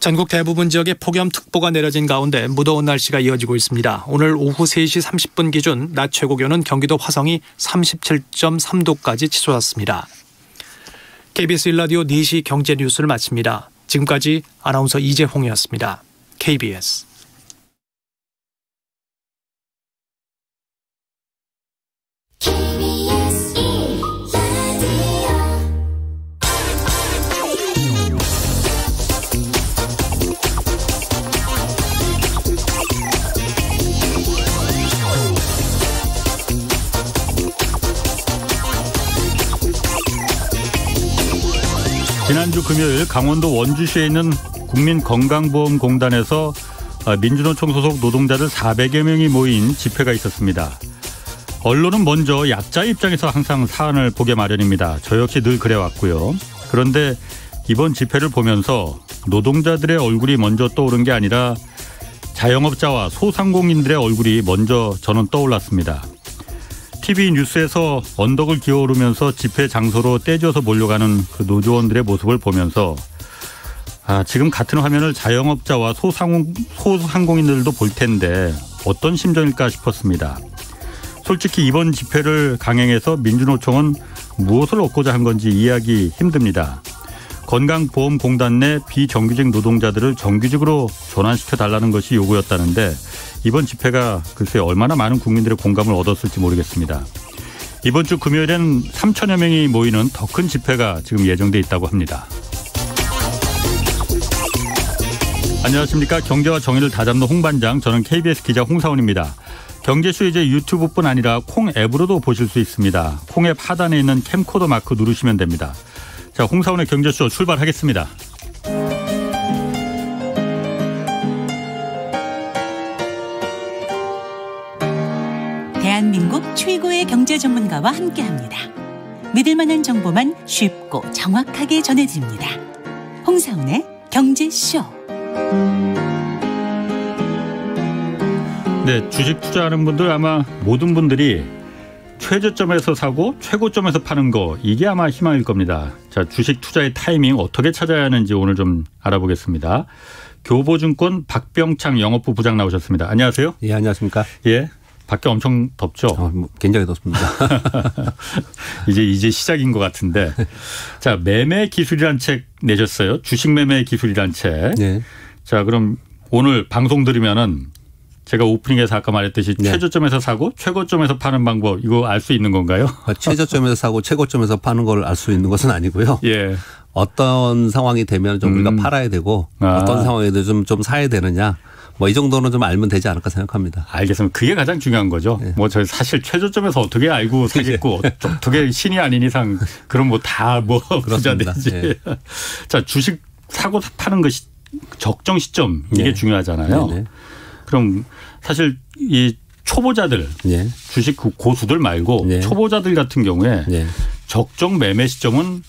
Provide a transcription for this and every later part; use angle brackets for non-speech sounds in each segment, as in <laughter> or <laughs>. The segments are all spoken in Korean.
전국 대부분 지역에 폭염특보가 내려진 가운데 무더운 날씨가 이어지고 있습니다. 오늘 오후 3시 30분 기준 낮 최고 기온은 경기도 화성이 37.3도까지 치솟았습니다. KBS 1라디오 4시 경제 뉴스를 마칩니다. 지금까지 아나운서 이재홍이었습니다. KBS 금요일 강원도 원주시에 있는 국민건강보험공단에서 아, 민주노총 소속 노동자들 400여 명이 모인 집회가 있었습니다. 언론은 먼저 약자 입장에서 항상 사안을 보게 마련입니다. 저 역시 늘 그래왔고요. 그런데 이번 집회를 보면서 노동자들의 얼굴이 먼저 떠오른 게 아니라 자영업자와 소상공인들의 얼굴이 먼저 저는 떠올랐습니다. TV 뉴스에서 언덕을 기어오르면서 집회 장소로 떼져서 몰려가는 그 노조원들의 모습을 보면서 아, 지금 같은 화면을 자영업자와 소상공, 소상공인들도 볼 텐데 어떤 심정일까 싶었습니다. 솔직히 이번 집회를 강행해서 민주노총은 무엇을 얻고자 한 건지 이해하기 힘듭니다. 건강보험공단 내 비정규직 노동자들을 정규직으로 전환시켜 달라는 것이 요구였다는데 이번 집회가 글쎄 얼마나 많은 국민들의 공감을 얻었을지 모르겠습니다. 이번 주 금요일엔 3천여 명이 모이는 더 큰 집회가 지금 예정돼 있다고 합니다. 안녕하십니까. 경제와 정의를 다잡는 홍반장 저는 KBS 기자 홍사원입니다. 경제쇼 이제 유튜브뿐 아니라 콩 앱으로도 보실 수 있습니다. 콩 앱 하단에 있는 캠코더 마크 누르시면 됩니다. 자, 홍사원의 경제쇼 출발하겠습니다. 대한민국 최고의 경제 전문가와 함께 합니다. 믿을 만한 정보만 쉽고 정확하게 전해드립니다. 홍사원의 경제쇼. 네, 주식 투자하는 분들 아마 모든 분들이 최저점에서 사고 최고점에서 파는 거 이게 아마 희망일 겁니다. 자, 주식 투자의 타이밍 어떻게 찾아야 하는지 오늘 좀 알아보겠습니다. 교보증권 박병창 영업부 부장 나오셨습니다. 안녕하세요. 예, 안녕하십니까? 예. 밖에 엄청 덥죠? 어, 뭐 굉장히 덥습니다. <laughs> 이제 이제 시작인 것 같은데. 자, 매매 기술이란 책 내셨어요. 주식 매매 기술이란 책. 네. 자, 그럼 오늘 방송 들으면은 제가 오프닝에서 아까 말했듯이 네. 최저점에서 사고 최고점에서 파는 방법 이거 알 수 있는 건가요? 아, 최저점에서 사고 최고점에서 파는 걸 알 수 있는 것은 아니고요. 예. 어떤 상황이 되면 좀 우리가 음. 팔아야 되고 아. 어떤 상황에 좀, 좀 사야 되느냐. 뭐 이 정도는 좀 알면 되지 않을까 생각합니다. 알겠습니다. 그게 가장 중요한 거죠. 네. 뭐저 사실 최저점에서 어떻게 알고 사겠고 <laughs> 네. 어, 어떻게 신이 아닌 이상 그럼 뭐 다뭐 뭐 <laughs> 부자 되지. 예. <laughs> 자 주식 사고 파는 것이 그 적정 시점 이게 네. 중요하잖아요. 네네. 네. 그럼 사실 이 초보자들 예. 주식 그 고수들 말고 예. 초보자들 같은 경우에 예. 적정 매매 시점은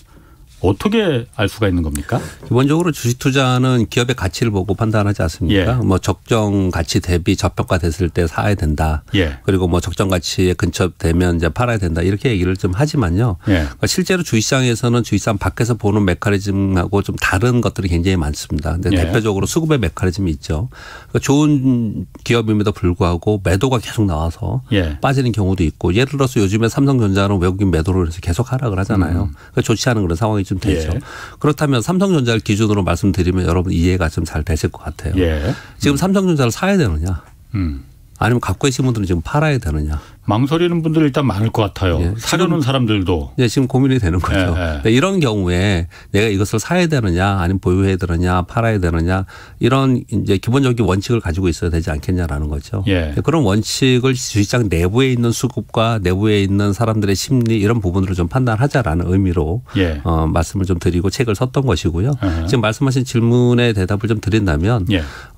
어떻게 알 수가 있는 겁니까? 기본적으로 주식 투자는 기업의 가치를 보고 판단하지 않습니까? 예. 뭐 적정 가치 대비 저평가 됐을 때 사야 된다. 예. 그리고 뭐 적정 가치에 근접되면 이제 팔아야 된다. 이렇게 얘기를 좀 하지만요. 예. 그러니까 실제로 주식시장에서는 주식시장 밖에서 보는 메커니즘하고 좀 다른 것들이 굉장히 많습니다. 근데 예. 대표적으로 수급의 메커니즘이 있죠. 그러니까 좋은 기업임에도 불구하고 매도가 계속 나와서 예. 빠지는 경우도 있고 예를 들어서 요즘에 삼성전자는 외국인 매도를 해서 계속 하락을 하잖아요. 음. 그러니까 좋지 않은 그런 상황이 죠쯤 되죠. 예. 그렇다면 삼성전자를 기준으로 말씀드리면 여러분 이해가 좀 잘 되실 것 같아요. 예. 지금 삼성전자를 사야 되느냐? 음. 아니면 갖고 계신 분들은 지금 팔아야 되느냐? 망설이는 분들 일단 많을 것 같아요. 예, 사려는 사람들도. 예, 지금 고민이 되는 거죠. 예, 예. 그러니까 이런 경우에 내가 이것을 사야 되느냐, 아니면 보유해야 되느냐, 팔아야 되느냐 이런 이제 기본적인 원칙을 가지고 있어야 되지 않겠냐라는 거죠. 예. 예, 그런 원칙을 주식장 내부에 있는 수급과 내부에 있는 사람들의 심리 이런 부분으로 좀 판단하자라는 의미로 예. 어, 말씀을 좀 드리고 책을 썼던 것이고요. 아하. 지금 말씀하신 질문에 대답을 좀 드린다면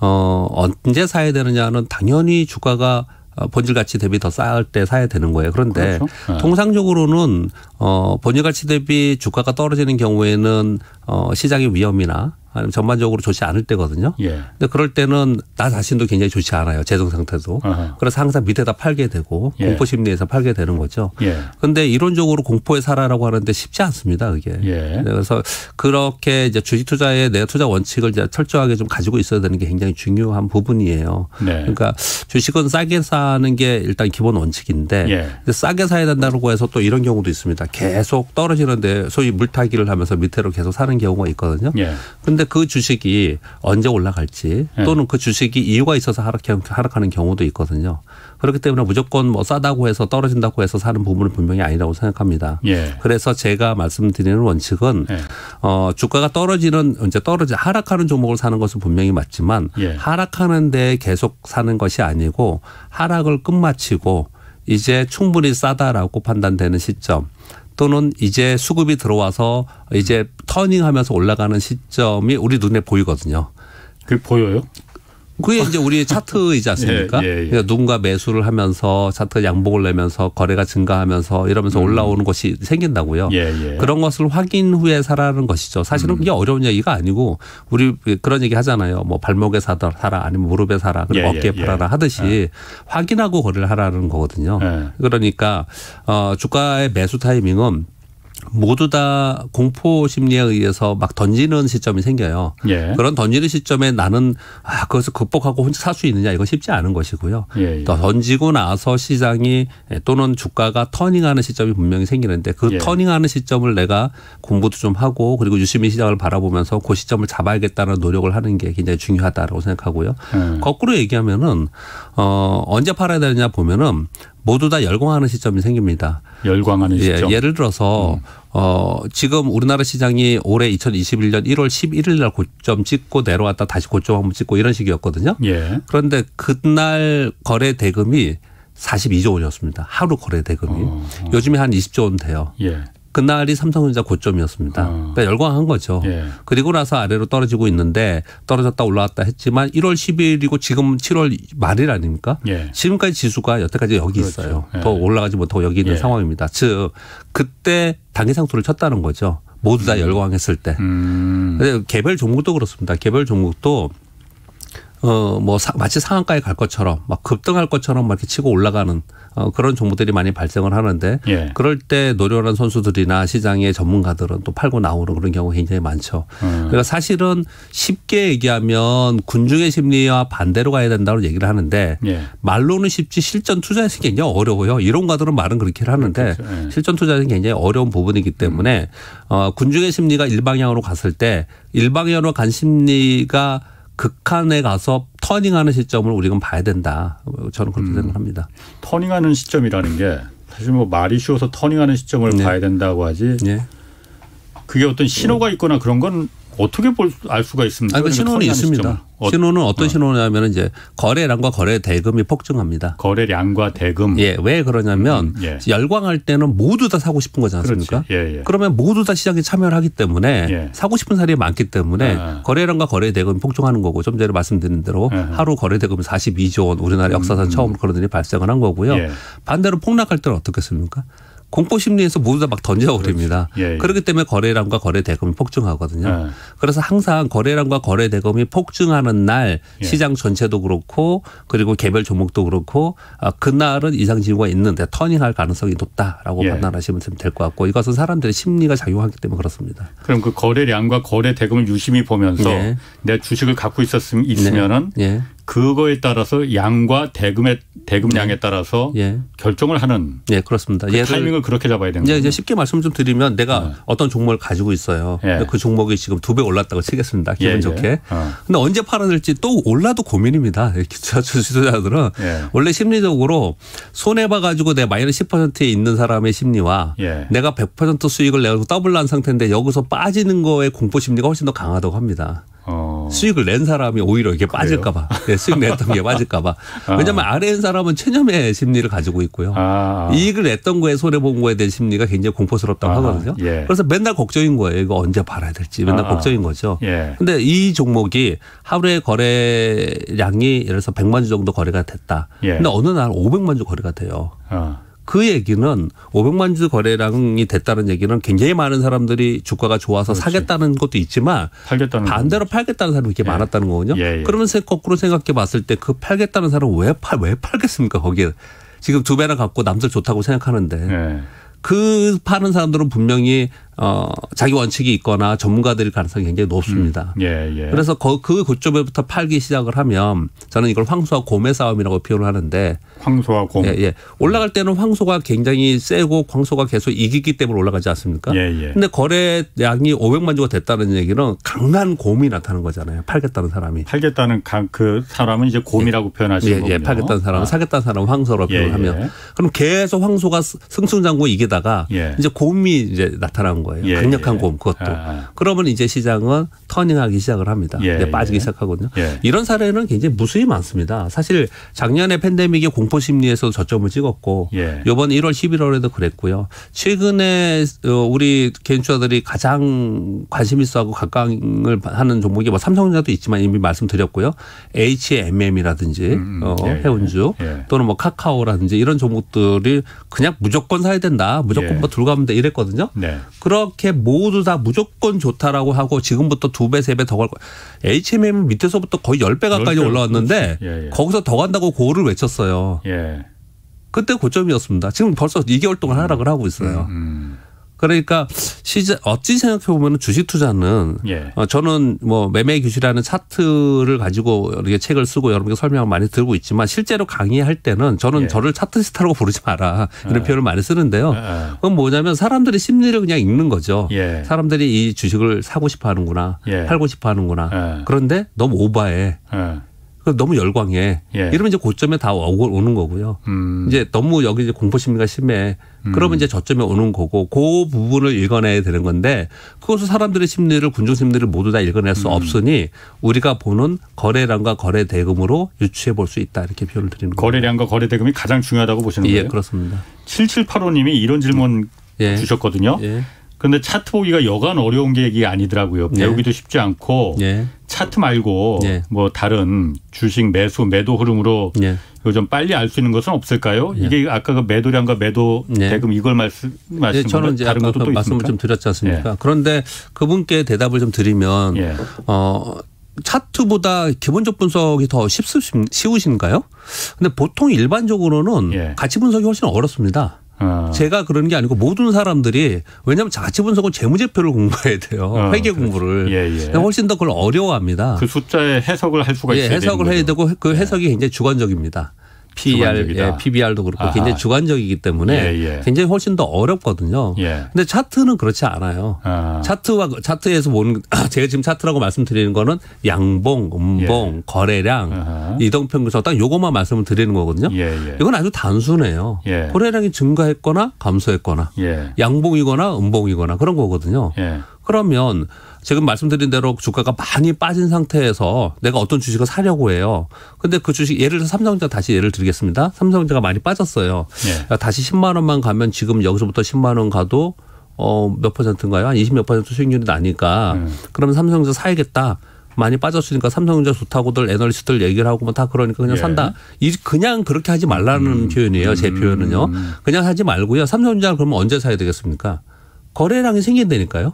어, 언제 사야 되느냐는 당연히 주가가 어, 본질 가치 대비 더 쌓을 때 사야 되는 거예요. 그런데 그렇죠. 네. 통상적으로는 어 본질 가치 대비 주가가 떨어지는 경우에는 어 시장의 위험이나 아니면 전반적으로 좋지 않을 때거든요. 예. 근데 그럴 때는 나 자신도 굉장히 좋지 않아요. 재정 상태도. 아하. 그래서 항상 밑에다 팔게 되고 예. 공포 심리에서 팔게 되는 거죠. 예. 근데 이론적으로 공포의사아라고 하는데 쉽지 않습니다. 그게. 예. 네, 그래서 그렇게 이제 주식 투자에내 투자 원칙을 이제 철저하게 좀 가지고 있어야 되는 게 굉장히 중요한 부분이에요. 네. 그러니까 주식은 싸게 사는 게 일단 기본 원칙인데 예. 싸게 사야 된다고 해서 또 이런 경우도 있습니다. 계속 떨어지는데 소위 물타기를 하면서 밑으로 계속 사는 경우가 있거든요. 예. 근데 근데 그 주식이 언제 올라갈지 예. 또는 그 주식이 이유가 있어서 하락하는 경우도 있거든요. 그렇기 때문에 무조건 뭐 싸다고 해서 떨어진다고 해서 사는 부분은 분명히 아니라고 생각합니다. 예. 그래서 제가 말씀드리는 원칙은 예. 어, 주가가 떨어지는 이제 떨어지 하락하는 종목을 사는 것은 분명히 맞지만 예. 하락하는데 계속 사는 것이 아니고 하락을 끝마치고 이제 충분히 싸다라고 판단되는 시점 또는 이제 수급이 들어와서 이제 터닝하면서 올라가는 시점이 우리 눈에 보이거든요. 그 보여요? 그게 이제 우리 의 차트이지 않습니까? 예, 예, 예. 그러니까 누군가 매수를 하면서 차트 양복을 내면서 거래가 증가하면서 이러면서 음. 올라오는 것이 생긴다고요. 예, 예. 그런 것을 확인 후에 사라는 것이죠. 사실은 음. 그게 어려운 얘기가 아니고 우리 그런 얘기 하잖아요. 뭐 발목에 사다 사라 아니면 무릎에 사라 그리고 예, 어깨에 팔아라 하듯이 확인하고 거래를 하라는 거거든요. 그러니까 어 주가의 매수 타이밍은 모두 다 공포 심리에 의해서 막 던지는 시점이 생겨요. 예. 그런 던지는 시점에 나는 아 그것을 극복하고 혼자 살 수 있느냐 이건 쉽지 않은 것이고요. 또 예, 예. 던지고 나서 시장이 또는 주가가 터닝하는 시점이 분명히 생기는데 그 예. 터닝하는 시점을 내가 공부도 좀 하고 그리고 유심히 시장을 바라보면서 그 시점을 잡아야겠다는 노력을 하는 게 굉장히 중요하다라고 생각하고요. 음. 거꾸로 얘기하면은 어 언제 팔아야 되느냐 보면은 모두 다 열광하는 시점이 생깁니다. 열광하는 예, 시점. 예, 예를 들어서 음. 어, 지금 우리나라 시장이 올해 2021년 1월 11일 날 고점 찍고 내려왔다 다시 고점 한번 찍고 이런 식이었거든요. 예. 그런데 그날 거래 대금이 42조 원이었습니다. 하루 거래 대금이. 어, 어. 요즘에 한 20조 원 돼요. 예. 그날이 삼성전자 고점이었습니다. 아. 그러니까 열광한 거죠. 예. 그리고 나서 아래로 떨어지고 있는데 떨어졌다 올라왔다 했지만 1월 10일이고 지금 7월 말일 아닙니까? 예. 지금까지 지수가 여태까지 여기 그렇죠. 있어요. 예. 더 올라가지 못하고 여기 있는 예. 상황입니다. 즉 그때 당기 상투를 쳤다는 거죠. 모두 다 음. 열광했을 때. 음. 개별 종목도 그렇습니다. 개별 종목도 어 뭐 마치 상한가에 갈 것처럼 막 급등할 것처럼 막 이렇게 치고 올라가는 어, 그런 종목들이 많이 발생을 하는데 예. 그럴 때 노련한 선수들이나 시장의 전문가들은 또 팔고 나오는 그런 경우가 굉장히 많죠. 음. 그러니까 사실은 쉽게 얘기하면 군중의 심리와 반대로 가야 된다고 얘기를 하는데 예. 말로는 쉽지 실전 투자에서 굉장히 어려워요. 이론가들은 말은 그렇게 하는데 그렇죠. 예. 실전 투자는 굉장히 어려운 부분이기 때문에 음. 어, 군중의 심리가 일방향으로 갔을 때 일방향으로 간 심리가 극한에 가서 터닝하는 시점을 우리는 봐야 된다. 저는 그렇게 음, 생각합니다. 터닝하는 시점이라는 게 사실 뭐 말이 쉬워서 터닝하는 시점을 네. 봐야 된다고 하지. 네. 그게 어떤 신호가 있거나 그런 건 어떻게 볼알 수가 있습니까? 아니, 그 신호는 있습니다. 어, 신호는 어떤 어. 신호냐면 이제 거래량과 거래 대금이 폭증합니다. 거래량과 대금. 예, 왜 그러냐면 음, 예. 열광할 때는 모두 다 사고 싶은 거지 않습니까? 예, 예. 그러면 모두 다 시장에 참여를 하기 때문에 예. 사고 싶은 사람이 많기 때문에 아. 거래량과 거래 대금이 폭증하는 거고 좀 전에 말씀드린 대로 아. 하루 거래 대금 42조 원 우리나라 역사상 음, 처음 그런 일이 발생을 한 거고요. 예. 반대로 폭락할 때는 어떻겠습니까? 공포 심리에서 모두 다 막 던져버립니다. 예, 예. 그렇기 때문에 거래량과 거래 대금이 폭증하거든요. 예. 그래서 항상 거래량과 거래 대금이 폭증하는 날 예. 시장 전체도 그렇고 그리고 개별 종목도 그렇고 아, 그날은 이상 징후가 있는데 터닝할 가능성이 높다라고 예. 판단하시면 될 것 같고 이것은 사람들의 심리가 작용하기 때문에 그렇습니다. 그럼 그 거래량과 거래 대금을 유심히 보면서 예. 내 주식을 갖고 있었으면 있으면은 예. 그거에 따라서 양과 대금의 대금량에 네. 따라서 예. 결정을 하는 예 그렇습니다. 그 타이밍을 그렇게 잡아야 되는 거죠. 이제 쉽게 말씀 좀 드리면 내가 네. 어떤 종목을 가지고 있어요. 예. 그 종목이 지금 두 배 올랐다고 치겠습니다. 기분 예, 예. 좋게. 그런데 어. 언제 팔아야 될지 또 올라도 고민입니다. 주주자들은 <laughs> 예. 원래 심리적으로 손해 봐 가지고 내 마이너스 10%에 있는 사람의 심리와 예. 내가 100% 수익을 내고 더블 난 상태인데 여기서 빠지는 거에 공포 심리가 훨씬 더 강하다고 합니다. 어. 수익을 낸 사람이 오히려 이게 빠질까봐 네, 수익 냈던 게 빠질까봐 <laughs> 아. 왜냐하면 아래인 사람은 체념의 심리를 가지고 있고요 아, 아. 이익을 냈던 거에 손해 본 거에 대한 심리가 굉장히 공포스럽다고 아. 하거든요. 예. 그래서 맨날 걱정인 거예요. 이거 언제 팔아야 될지 맨날 아, 아. 걱정인 거죠. 예. 근데 이 종목이 하루에 거래량이 예를 들어서 100만 주 정도 거래가 됐다. 예. 근데 어느 날 500만 주 거래가 돼요. 그 얘기는 500만 주 거래량이 됐다는 얘기는 굉장히 많은 사람들이 주가가 좋아서 그렇지. 사겠다는 것도 있지만 팔겠다는 반대로 팔겠다는 사람이 이렇게 예. 많았다는 거거든요. 예, 예. 그러면 거꾸로 생각해 봤을 때 그 팔겠다는 사람은 왜 팔, 왜 팔겠습니까, 거기에. 지금 두 배나 갖고 남들 좋다고 생각하는데. 예. 그 파는 사람들은 분명히 어, 자기 원칙이 있거나 전문가들일 가능성이 굉장히 높습니다. 음. 예, 예. 그래서 그, 그 고점에부터 팔기 시작을 하면 저는 이걸 황소와 곰의 싸움이라고 표현을 하는데 황소와 곰. 예, 예. 올라갈 때는 황소가 굉장히 세고 황소가 계속 이기기 때문에 올라가지 않습니까? 예, 예. 근데 거래량이 500만 주가 됐다는 얘기는 강한 곰이 나타난 거잖아요. 팔겠다는 사람이. 팔겠다는 강, 그 사람은 이제 곰이라고 예. 표현하시는 예, 예. 거군요. 예, 팔겠다는 사람은 아. 사겠다는 사람은 황소라고 예, 표현하면 을 예. 그럼 계속 황소가 승승장구 이기다가 이제 곰이 이제 나타난 나온 거예요. 예, 강력한 예. 고음 그것도. 아. 아. 그러면 이제 시장은 터닝하기 시작을 합니다. 예, 빠지기 예. 시작하거든요. 예. 이런 사례는 굉장히 무수히 많습니다. 사실 작년에 팬데믹의 공포 심리에서 저점을 찍었고 이번 예. 1월 11월에도 그랬고요. 최근에 어, 우리 개인 투자들이 가장 관심 있어하고 각광을 하는 종목이 뭐 삼성전자도 있지만 이미 말씀드렸고요. H&M이라든지 음, 음. 어, 해운주 또는 뭐 카카오라든지 이런 종목들이 그냥 무조건 사야 된다. 무조건 뭐 들어가면 돼 이랬거든요. 네. 그렇게 모두 다 무조건 좋다라고 하고 지금부터 두 배, 세 배더갈 거. h m m 밑에서부터 거의 1 0배 가까이 10배 올라왔는데 예, 예. 거기서 더 간다고 고를 외쳤어요. 예. 그때 고점이었습니다. 지금 벌써 2개월 동안 하락을 하고 있어요. 음, 음. 그러니까 시장 어찌 생각해 보면 주식 투자는 예. 어, 저는 뭐 매매 규칙이라는 차트를 가지고 이렇게 책을 쓰고 여러분께 설명을 많이 들고 있지만 실제로 강의할 때는 저는 예. 저를 차트스타라고 <laughs> 부르지 마라 이런 예. 표현을 많이 쓰는데요. 예, 예. 그건 뭐냐면 사람들의 심리를 그냥 읽는 거죠. 예. 사람들이 이 주식을 사고 싶어 하는구나 팔고 싶어 하는구나 그런데 너무 오바해. 너무 열광해. 예. 이러면 이제 고점에 다 오는 거고요. 음. 이제 너무 여기 이제 공포 심리가 심해. 그러면 음. 이제 저점에 오는 거고 그 부분을 읽어내야 되는 건데 그것을 사람들의 심리를 군중 심리를 모두 다 읽어낼 수 음. 없으니 우리가 보는 거래량과 거래 대금으로 유추해 볼 수 있다 이렇게 표현을 드립니거 거래량과 거래 대금이 가장 중요하다고 보시는 예, 거예요? 예, 그렇습니다. 7785님이 이런 질문 예. 주셨거든요. 예. 근데 차트 보기가 여간 어려운 게이 아니더라고요. 예. 배우기도 예. 쉽지 않고 예. 차트 말고 예. 뭐 다른 주식 매수 매도 흐름으로 예. 요즘 빨리 알 수 있는 것은 없을까요? 예. 이게 아까 그 매도량과 매도 대금 이걸 말씀 말씀 예, 저는 이제 다른 것도 그 말씀을 좀 드렸지 않습니까? 그런데 그분께 대답을 좀 드리면 어 차트보다 기본적 분석이 더 쉽, 쉬우신가요? 근데 보통 일반적으로는 가치 분석이 훨씬 어렵습니다. 어. 제가 그런 게 아니고 모든 사람들이 왜냐하면 자치 분석은 재무제표를 공부해야 돼요. 어, 회계 그렇지. 공부를. 예, 예. 그러니까 훨씬 더 그걸 어려워합니다. 그 숫자의 해석을 할 수가 예, 있어야 해석을 해야 되고 그 예. 해석이 굉장히 주관적입니다. PER, 예, PBR도 그렇고 아하. 굉장히 주관적이기 때문에 예, 예. 굉장히 훨씬 더 어렵거든요. 예. 근데 차트는 그렇지 않아요. 아. 차트와 그, 차트에서 보는 아, 제가 지금 차트라고 말씀드리는 거는 양봉, 음봉, 예. 거래량, 이동평균선 딱 요것만 말씀을 드리는 거거든요. 예, 이건 아주 단순해요. 거래량이 증가했거나 감소했거나 양봉이거나 음봉이거나 그런 거거든요. 그러면 지금 말씀드린 대로 주가가 많이 빠진 상태에서 내가 어떤 주식을 사려고 해요. 근데 그 주식 예를 들어 삼성전자 다시 예를 드리겠습니다 삼성전자가 많이 빠졌어요. 예. 다시 10만 원만 가면 지금 여기서부터 10만 원 가도 어 몇 퍼센트인가요? 한 20 몇 퍼센트 수익률이 나니까 음. 그러면 삼성전자 사야겠다. 많이 빠졌으니까 삼성전자 좋다고들 애널리스트들 얘기를 하고 뭐 다 그러니까 그냥 예. 산다. 이 그냥 그렇게 하지 말라는 음. 표현이에요. 제 음. 표현은요. 그냥 하지 말고요. 삼성전자 그러면 언제 사야 되겠습니까? 거래량이 생긴다니까요.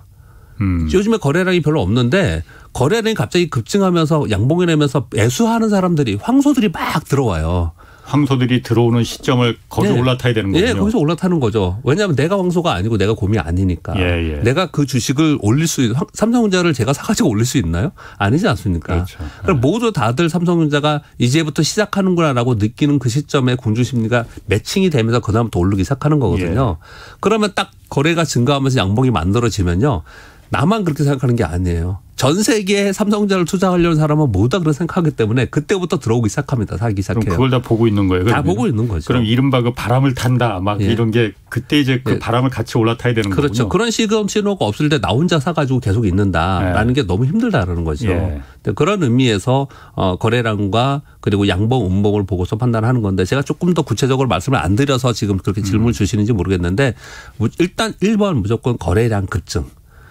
음. 요즘에 거래량이 별로 없는데 거래량이 갑자기 급증하면서 양봉이 내면서 애수하는 사람들이 황소들이 막 들어와요. 황소들이 들어오는 시점을 거기 네. 올라타야 되는 거죠. 예, 거기서 올라타는 거죠. 왜냐하면 내가 황소가 아니고 내가 곰이 아니니까. 예, 예. 내가 그 주식을 올릴 수 있, 삼성전자를 제가 사가지고 올릴 수 있나요? 아니지 않습니까? 그렇죠. 예. 그럼 모두 다들 삼성전자가 이제부터 시작하는구나라고 느끼는 그 시점에 군주 심리가 매칭이 되면서 그다음부터 오르기 시작하는 거거든요. 예. 그러면 딱 거래가 증가하면서 양봉이 만들어지면요. 나만 그렇게 생각하는 게 아니에요. 전 세계에 삼성전자를 투자하려는 사람은 모두 그렇게 생각하기 때문에 그때부터 들어오기 시작합니다. 사기 시작해요. 그럼 그걸 다 보고 있는 거예요. 다 그러면. 보고 있는 거죠. 그럼 이른바 그 바람을 탄다 막 예. 이런 게 그때 이제 그 예. 바람을 같이 올라타야 되는 거죠. 그렇죠. 거군요. 그런 시금 신호가 없을 때 나 혼자 사가지고 계속 있는다라는 예. 게 너무 힘들다라는 거죠. 예. 그런 의미에서 어, 거래량과 그리고 양봉 음봉을 보고서 판단하는 건데 제가 조금 더 구체적으로 말씀을 안 드려서 지금 그렇게 질문을 음. 주시는지 모르겠는데 일단 1번 무조건 거래량 급증.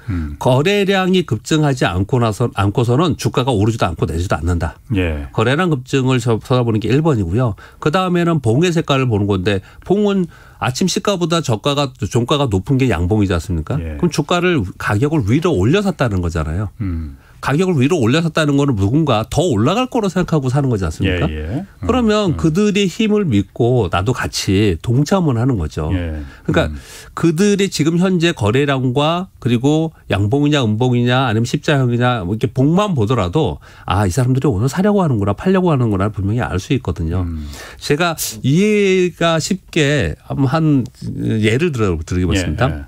음. 거래량이 급증하지 않고 나서 않고서는 주가가 오르지도 않고 내지도 않는다. 예. 거래량 급증을 쳐다보는 게 1번이고요. 그 다음에는 봉의 색깔을 보는 건데 봉은 아침 시가보다 저가가 종가가 높은 게 양봉이지 않습니까? 예. 그럼 주가를 가격을 위로 올려 샀다는 거잖아요. 음. 가격을 위로 올려섰다는 거는 누군가 더 올라갈 거로 생각하고 사는 거지 않습니까? 예, 예. 음, 그러면 음. 그들의 힘을 믿고 나도 같이 동참을 하는 거죠. 예. 그러니까 음. 그들의 지금 현재 거래량과 그리고 양봉이냐 음봉이냐 아니면 십자형이냐 뭐 이렇게 복만 보더라도 아, 이 사람들이 오늘 사려고 하는구나 팔려고 하는구나 분명히 알 수 있거든요. 음. 제가 이해가 쉽게 한 예를 들어 드리겠습니다. 예, 예.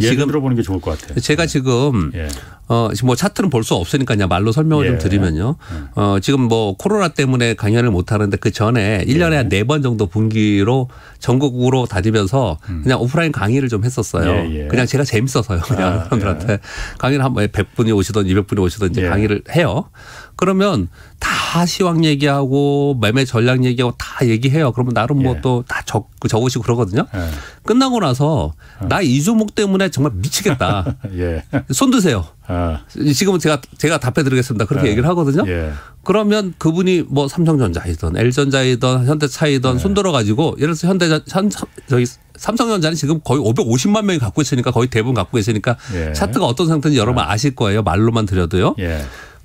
예. 지금 들어보는 게 좋을 것 같아요. 제가 예. 지금 예. 어 지금 뭐 차트는 볼 수 없으니까 그냥 말로 설명을 예. 좀 드리면요. 예. 어 지금 뭐 코로나 때문에 강연을 못 하는데 그 전에 일년에 한네번 정도 분기로 전국으로 다니면서 음. 그냥 오프라인 강의를 좀 했었어요. 그냥 제가 재밌어서요. 그냥 아, 사람들한테 강의를 한 번에 100분이 오시던 200분이 오시던 이제 강의를 해요. 그러면 다 시황 얘기하고 매매 전략 얘기하고 다 얘기해요. 그러면 나름 뭐 또다 예. 적으시고 그러거든요. 예. 끝나고 나서 나이 종목 때문에 정말 미치겠다. <laughs> 예. 손 드세요. 어. 지금은 제가 제가 답해드리겠습니다. 그렇게 어. 얘기를 하거든요. 예. 그러면 그분이 뭐 삼성전자이든 엘전자이든 현대차이든 예. 손 들어가지고 예를 들어서 현대 현 저기 삼성전자는 지금 거의 550만 명이 갖고 있으니까 거의 대부분 갖고 있으니까 차트가 어떤 상태인지 여러분 아실 거예요. 말로만 드려도요.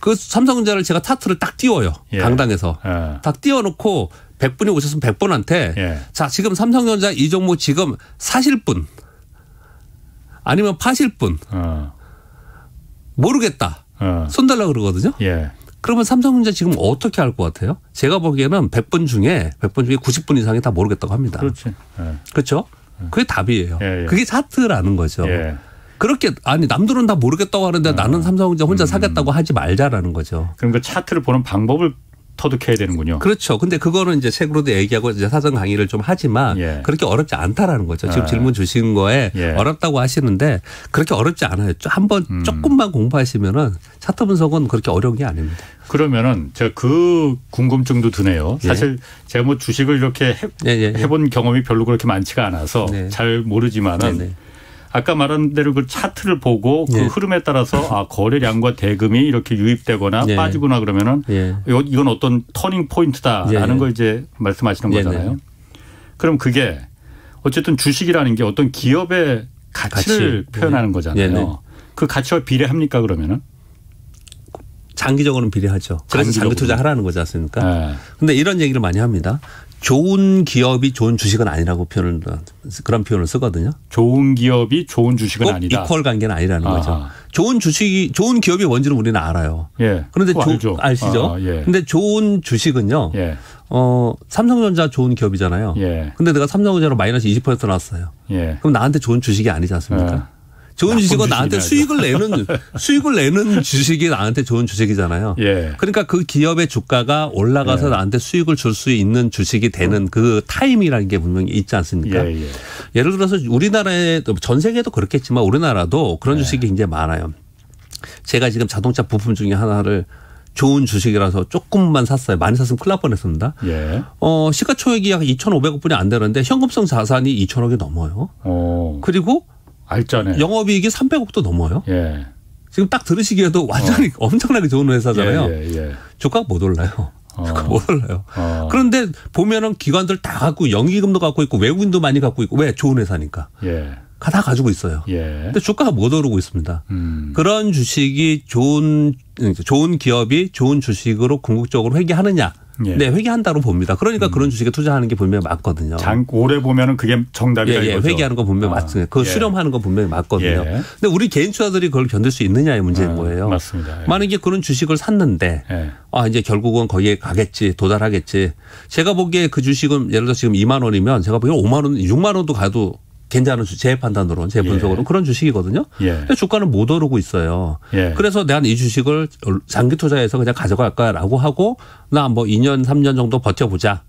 그 삼성전자를 제가 타트를딱 띄워요. 예. 강당에서. 예. 딱 띄워놓고 100분이 오셨으면 100분한테 예. 자, 지금 삼성전자 이 종목 지금 사실 분 아니면 파실 분 어. 모르겠다. 어. 손 달라고 그러거든요. 예. 그러면 삼성전자 지금 어떻게 할 것 같아요? 제가 보기에는 100분 중에 100분 중에 90분 이상이 다 모르겠다고 합니다. 그렇지. 예. 그렇죠? 그게 답이에요. 예, 그게 차트라는 거죠. 그렇게 아니 남들은 다 모르겠다고 하는데 음. 나는 삼성전자 혼자 음. 사겠다고 하지 말자라는 거죠. 그럼 그러니까 그 차트를 보는 방법을 터득해야 되는군요. 그렇죠. 근데 그거는 이제 책으로도 얘기하고 이제 사전 강의를 좀 하지만 예. 그렇게 어렵지 않다라는 거죠. 지금 아. 질문 주신 거에 예. 어렵다고 하시는데 그렇게 어렵지 않아요. 한번 음. 조금만 공부하시면은 차트 분석은 그렇게 어려운 게 아닙니다. 그러면은 제가 그 궁금증도 드네요. 예. 사실 예. 제가 뭐 주식을 이렇게 해, 예, 본 경험이 별로 그렇게 많지가 않아서 네. 잘 모르지만은 네, 네. 아까 말한 대로 그 차트를 보고 그 예. 흐름에 따라서 아 거래량과 대금이 이렇게 유입되거나 예. 빠지거나 그러면은 예. 이건 어떤 터닝 포인트다라는 예. 걸 이제 말씀하시는 예, 거잖아요. 네. 그럼 그게 어쨌든 주식이라는 게 어떤 기업의 가치를 가치. 표현하는 거잖아요. 예, 네. 네. 그 가치와 비례합니까 그러면은? 장기적으로는 비례하죠. 그래서 장기 투자하라는 거지 않습니까? 네. 근데 이런 얘기를 많이 합니다. 좋은 기업이 좋은 주식은 아니라고 표현을 그런 표현을 쓰거든요. 좋은 기업이 좋은 주식은 아니다. 이퀄 관계는 아니라는 아하. 거죠. 좋은 주식이 좋은 기업이 뭔지는 우리는 알아요. 예. 그런데 조, 알죠. 아시죠? 아, 예. 근데 좋은 주식은요. 예. 어, 삼성전자 좋은 기업이잖아요. 예. 근데 내가 삼성전자로 마이너스 20% 나왔어요. 예. 그럼 나한테 좋은 주식이 아니지 않습니까? 예. 좋은 주식은 나한테 수익을 내는 <laughs> 수익을 내는 주식이 나한테 좋은 주식이잖아요. 예. 그러니까 그 기업의 주가가 올라가서 예. 나한테 수익을 줄 수 있는 주식이 되는 그 타임이라는 게 분명히 있지 않습니까? 예, 예. 를 들어서 우리나라에 전 세계도 그렇겠지만 우리나라도 그런 예. 주식이 굉장히 많아요. 제가 지금 자동차 부품 중에 하나를 좋은 주식이라서 조금만 샀어요. 많이 샀으면 큰일 날 뻔했습니다. 예. 어, 시가총액이 약 2,500억 분이 안 되는데 현금성 자산이 2,000억이 넘어요. 오. 어. 그리고 알짜네. 영업이익이 300억도 넘어요. 예. 지금 딱 들으시기에도 어. 완전히 어. <laughs> 엄청나게 좋은 회사잖아요. 예, 예, 주가가 예. 못 올라요. 어. <laughs> 못 올라요. 어. 그런데 보면은 기관들 다 갖고 연기금도 갖고 있고 외국인도 많이 갖고 있고 왜 좋은 회사니까. 예. 다 가지고 있어요. 예. 근데 주가가 못 오르고 있습니다. 음. 그런 주식이 좋은 좋은 기업이 좋은 주식으로 궁극적으로 회귀하느냐? 예. 네, 회귀한다로 봅니다. 그러니까 음. 그런 주식에 투자하는 게 분명히 맞거든요. 장, 오래 보면은 그게 정답이다 예, 예. 회귀하는 건 분명히 아. 맞습니다. 그 예. 수렴하는 건 분명히 맞거든요. 예. 근데 우리 개인 투자들이 그걸 견딜 수 있느냐의 아, 문제인 아, 거예요. 맞습니다. 예. 만약에 그런 주식을 샀는데 예. 아, 이제 결국은 거기에 가겠지, 도달하겠지. 제가 보기에 그 주식은 예를 들어 지금 2만 원이면 제가 보기에 5만 원, 6만 원도 가도 괜찮은 주, 제 판단으로는 제 분석으로는 예. 그런 주식이거든요. 예. 주가는 못 오르고 있어요. 예. 그래서 내가 이 주식을 장기 투자해서 그냥 가져갈까라고 하고 나 뭐 2년 3년 정도 버텨보자.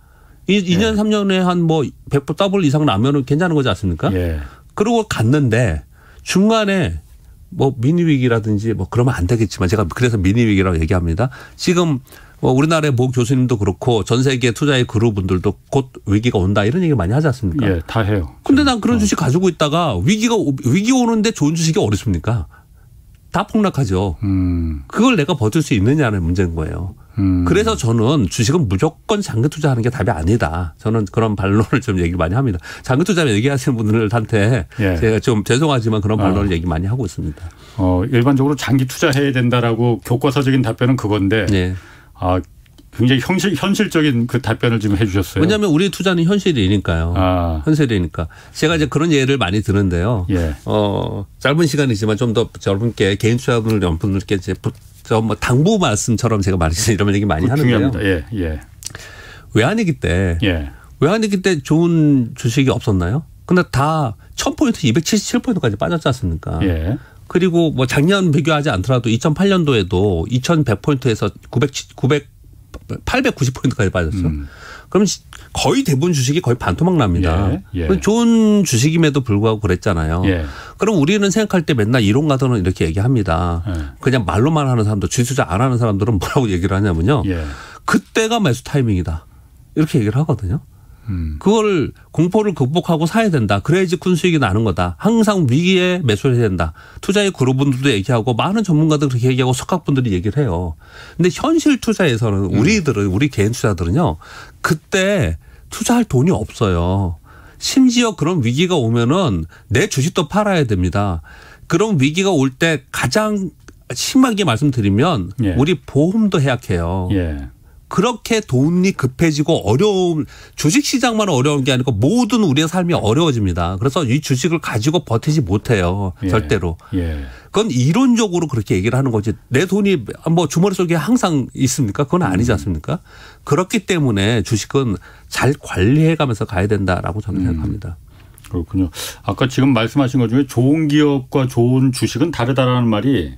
이 2년 예. 3년에 한 뭐 100% 더블 이상 나면은 괜찮은 거지 않습니까? 예. 그러고 갔는데 중간에 뭐 미니 위기라든지 뭐 그러면 안 되겠지만 제가 그래서 미니 위기라고 얘기합니다. 지금 뭐 우리나라의 모 교수님도 그렇고 전 세계 투자의 그룹분들도 곧 위기가 온다 이런 얘기 많이 하지 않습니까? 예, 다 해요. 근데 난 그런 어. 주식 가지고 있다가 위기가 위기 오는데 좋은 주식이 어렵습니까? 다 폭락하죠. 음. 그걸 내가 버틸 수 있느냐는 문제인 거예요. 음. 그래서 저는 주식은 무조건 장기 투자하는 게 답이 아니다. 저는 그런 반론을 좀 얘기 많이 합니다. 장기 투자 얘기하시는 분들한테 예. 제가 좀 죄송하지만 그런 아. 반론을 어. 얘기 많이 하고 있습니다. 어, 일반적으로 장기 투자해야 된다라고 교과서적인 답변은 그건데 예. 아, 굉장히 현실, 현실적인 그 답변을 지금 해 주셨어요. 왜냐하면 우리 투자는 현실이니까요. 아. 현실이니까. 제가 이제 그런 예를 많이 드는데요. 예. 어, 짧은 시간이지만 좀 더 여러분께 개인 투자분들 여러분들께 이제 저뭐 당부 말씀처럼 제가 말해서 <laughs> 이런 얘기 많이 중요합니다. 예, 예. 외환위기 때 예. 외환위기 때 좋은 주식이 없었나요? 근데 다 1000포인트 277포인트까지 빠졌지 않습니까? 예. 그리고 뭐 작년 비교하지 않더라도 2008년도에도 2100포인트에서 900, 900 890포인트까지 빠졌어. 음. 그럼 거의 대부분 주식이 거의 반토막 납니다. 예, 예. 좋은 주식임에도 불구하고 그랬잖아요. 예. 그럼 우리는 생각할 때 맨날 이론 가서는 이렇게 얘기합니다. 예. 그냥 말로만 하는 사람들, 주주자 안 하는 사람들은 뭐라고 얘기를 하냐면요. 예. 그때가 매수 타이밍이다. 이렇게 얘기를 하거든요. 음. 그걸 공포를 극복하고 사야 된다. 그래야지 큰 수익이 나는 거다. 항상 위기에 매수를 해야 된다. 투자의 그룹분들도 얘기하고 많은 전문가들 그렇게 얘기하고 석학분들이 얘기를 해요. 근데 현실 투자에서는 음. 우리들은 우리 개인 투자들은요. 그때 투자할 돈이 없어요. 심지어 그런 위기가 오면은 내 주식도 팔아야 됩니다. 그런 위기가 올 때 가장 심하게 말씀드리면 예. 우리 보험도 해약해요. 예. 그렇게 돈이 급해지고 어려움 주식 시장만 어려운 게 아니고 모든 우리의 삶이 어려워집니다. 그래서 이 주식을 가지고 버티지 못해요. 예. 절대로. 예. 그건 이론적으로 그렇게 얘기를 하는 거지. 내 돈이 뭐 주머니 속에 항상 있습니까? 그건 아니지 음. 않습니까? 그렇기 때문에 주식은 잘 관리해 가면서 가야 된다라고 저는 음. 생각합니다. 그렇군요. 아까 지금 말씀하신 것 중에 좋은 기업과 좋은 주식은 다르다라는 말이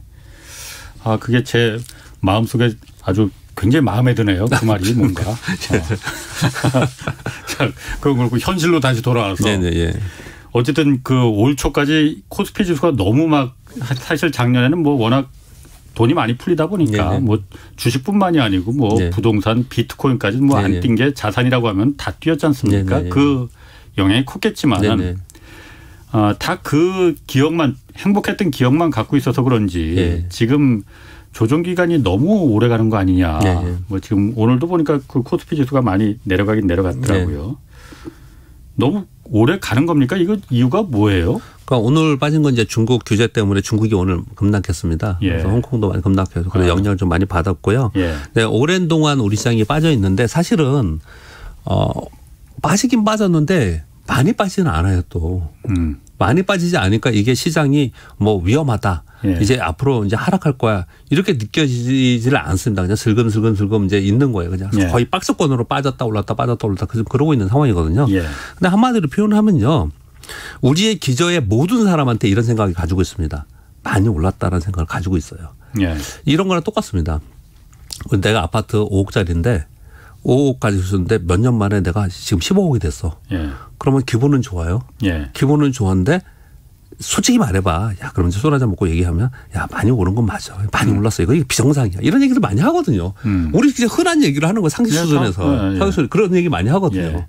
아, 그게 제 마음속에 아주 굉장히 마음에 드네요. 그 <laughs> 말이 뭔가. 네. 어. <laughs> 자, 그건 그렇고 현실로 다시 돌아와서. 네네, 네, 예. 어쨌든 그 올 초까지 코스피 지수가 너무 막 사실 작년에는 뭐 워낙 돈이 많이 풀리다 보니까 네네. 네. 뭐 주식뿐만이 아니고 뭐 네. 부동산 비트코인까지 뭐안 뛴 게 자산이라고 하면 다 뛰었지 않습니까? 네네. 그 영향이 컸겠지만 어, 아, 다 그 기억만 행복했던 기억만 갖고 있어서 그런지 네. 지금 조정 기간이 너무 오래 가는 거 아니냐. 네, 뭐 지금 오늘도 보니까 그 코스피 지수가 많이 내려가긴 내려갔더라고요. 네. 너무 오래 가는 겁니까? 이거 이유가 뭐예요? 그러니까 오늘 빠진 건 이제 중국 규제 때문에 중국이 오늘 급락했습니다. 예. 그래서 홍콩도 많이 급락해서 그런 아. 영향을 좀 많이 받았고요. 예. 근데 오랜 동안 우리 시장이 빠져 있는데 사실은 어 빠지긴 빠졌는데 많이 빠지는 않아요 또. 음. 많이 빠지지 않으니까 이게 시장이 뭐 위험하다. 예. 이제 앞으로 이제 하락할 거야. 이렇게 느껴지지를 않습니다. 그냥 슬금슬금 슬금 이제 있는 거예요. 그냥 예. 거의 박스권으로 빠졌다 올랐다 빠졌다 올랐다 그러고 있는 상황이거든요. 예. 근데 한마디로 표현하면요. 우리의 기저의 모든 사람한테 이런 생각이 가지고 있습니다. 많이 올랐다라는 생각을 가지고 있어요. 예. 이런 거랑 똑같습니다. 내가 아파트 5억짜리인데 5억까지 줬는데 몇 년 만에 내가 지금 15억이 됐어. 예. 그러면 기분은 좋아요. 예. 기분은 좋은데 솔직히 말해봐. 야, 그럼 이제 술 한잔 먹고 얘기하면 야, 많이 오른 건 맞아. 많이 음. 올랐어. 이거 비정상이야. 이런 얘기를 많이 하거든요. 음. 우리 이제 흔한 얘기를 하는 거 상식 수준에서. 예, 예, 예. 상식 수준 그런 얘기 많이 하거든요. 예.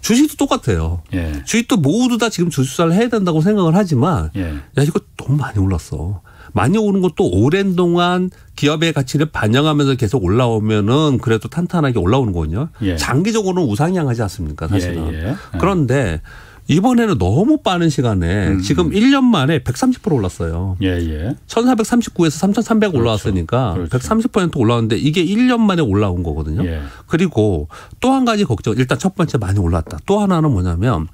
주식도 똑같아요. 주식도 모두 다 지금 주식사를 해야 된다고 생각을 하지만 야, 이거 너무 많이 올랐어. 많이 오는 것도 오랜 동안 기업의 가치를 반영하면서 계속 올라오면은 그래도 탄탄하게 올라오는 거거든요. 예. 장기적으로는 우상향하지 않습니까 사실은. 예, 예. 예. 그런데 이번에는 너무 빠른 시간에 음. 지금 1년 만에 130% 올랐어요. 예, 예. 1439에서 3300 그렇죠. 올라왔으니까 그렇죠. 130% 올라왔는데 이게 1년 만에 올라온 거거든요. 예. 그리고 또 한 가지 걱정. 일단 첫 번째 많이 올랐다. 또 하나는 뭐냐면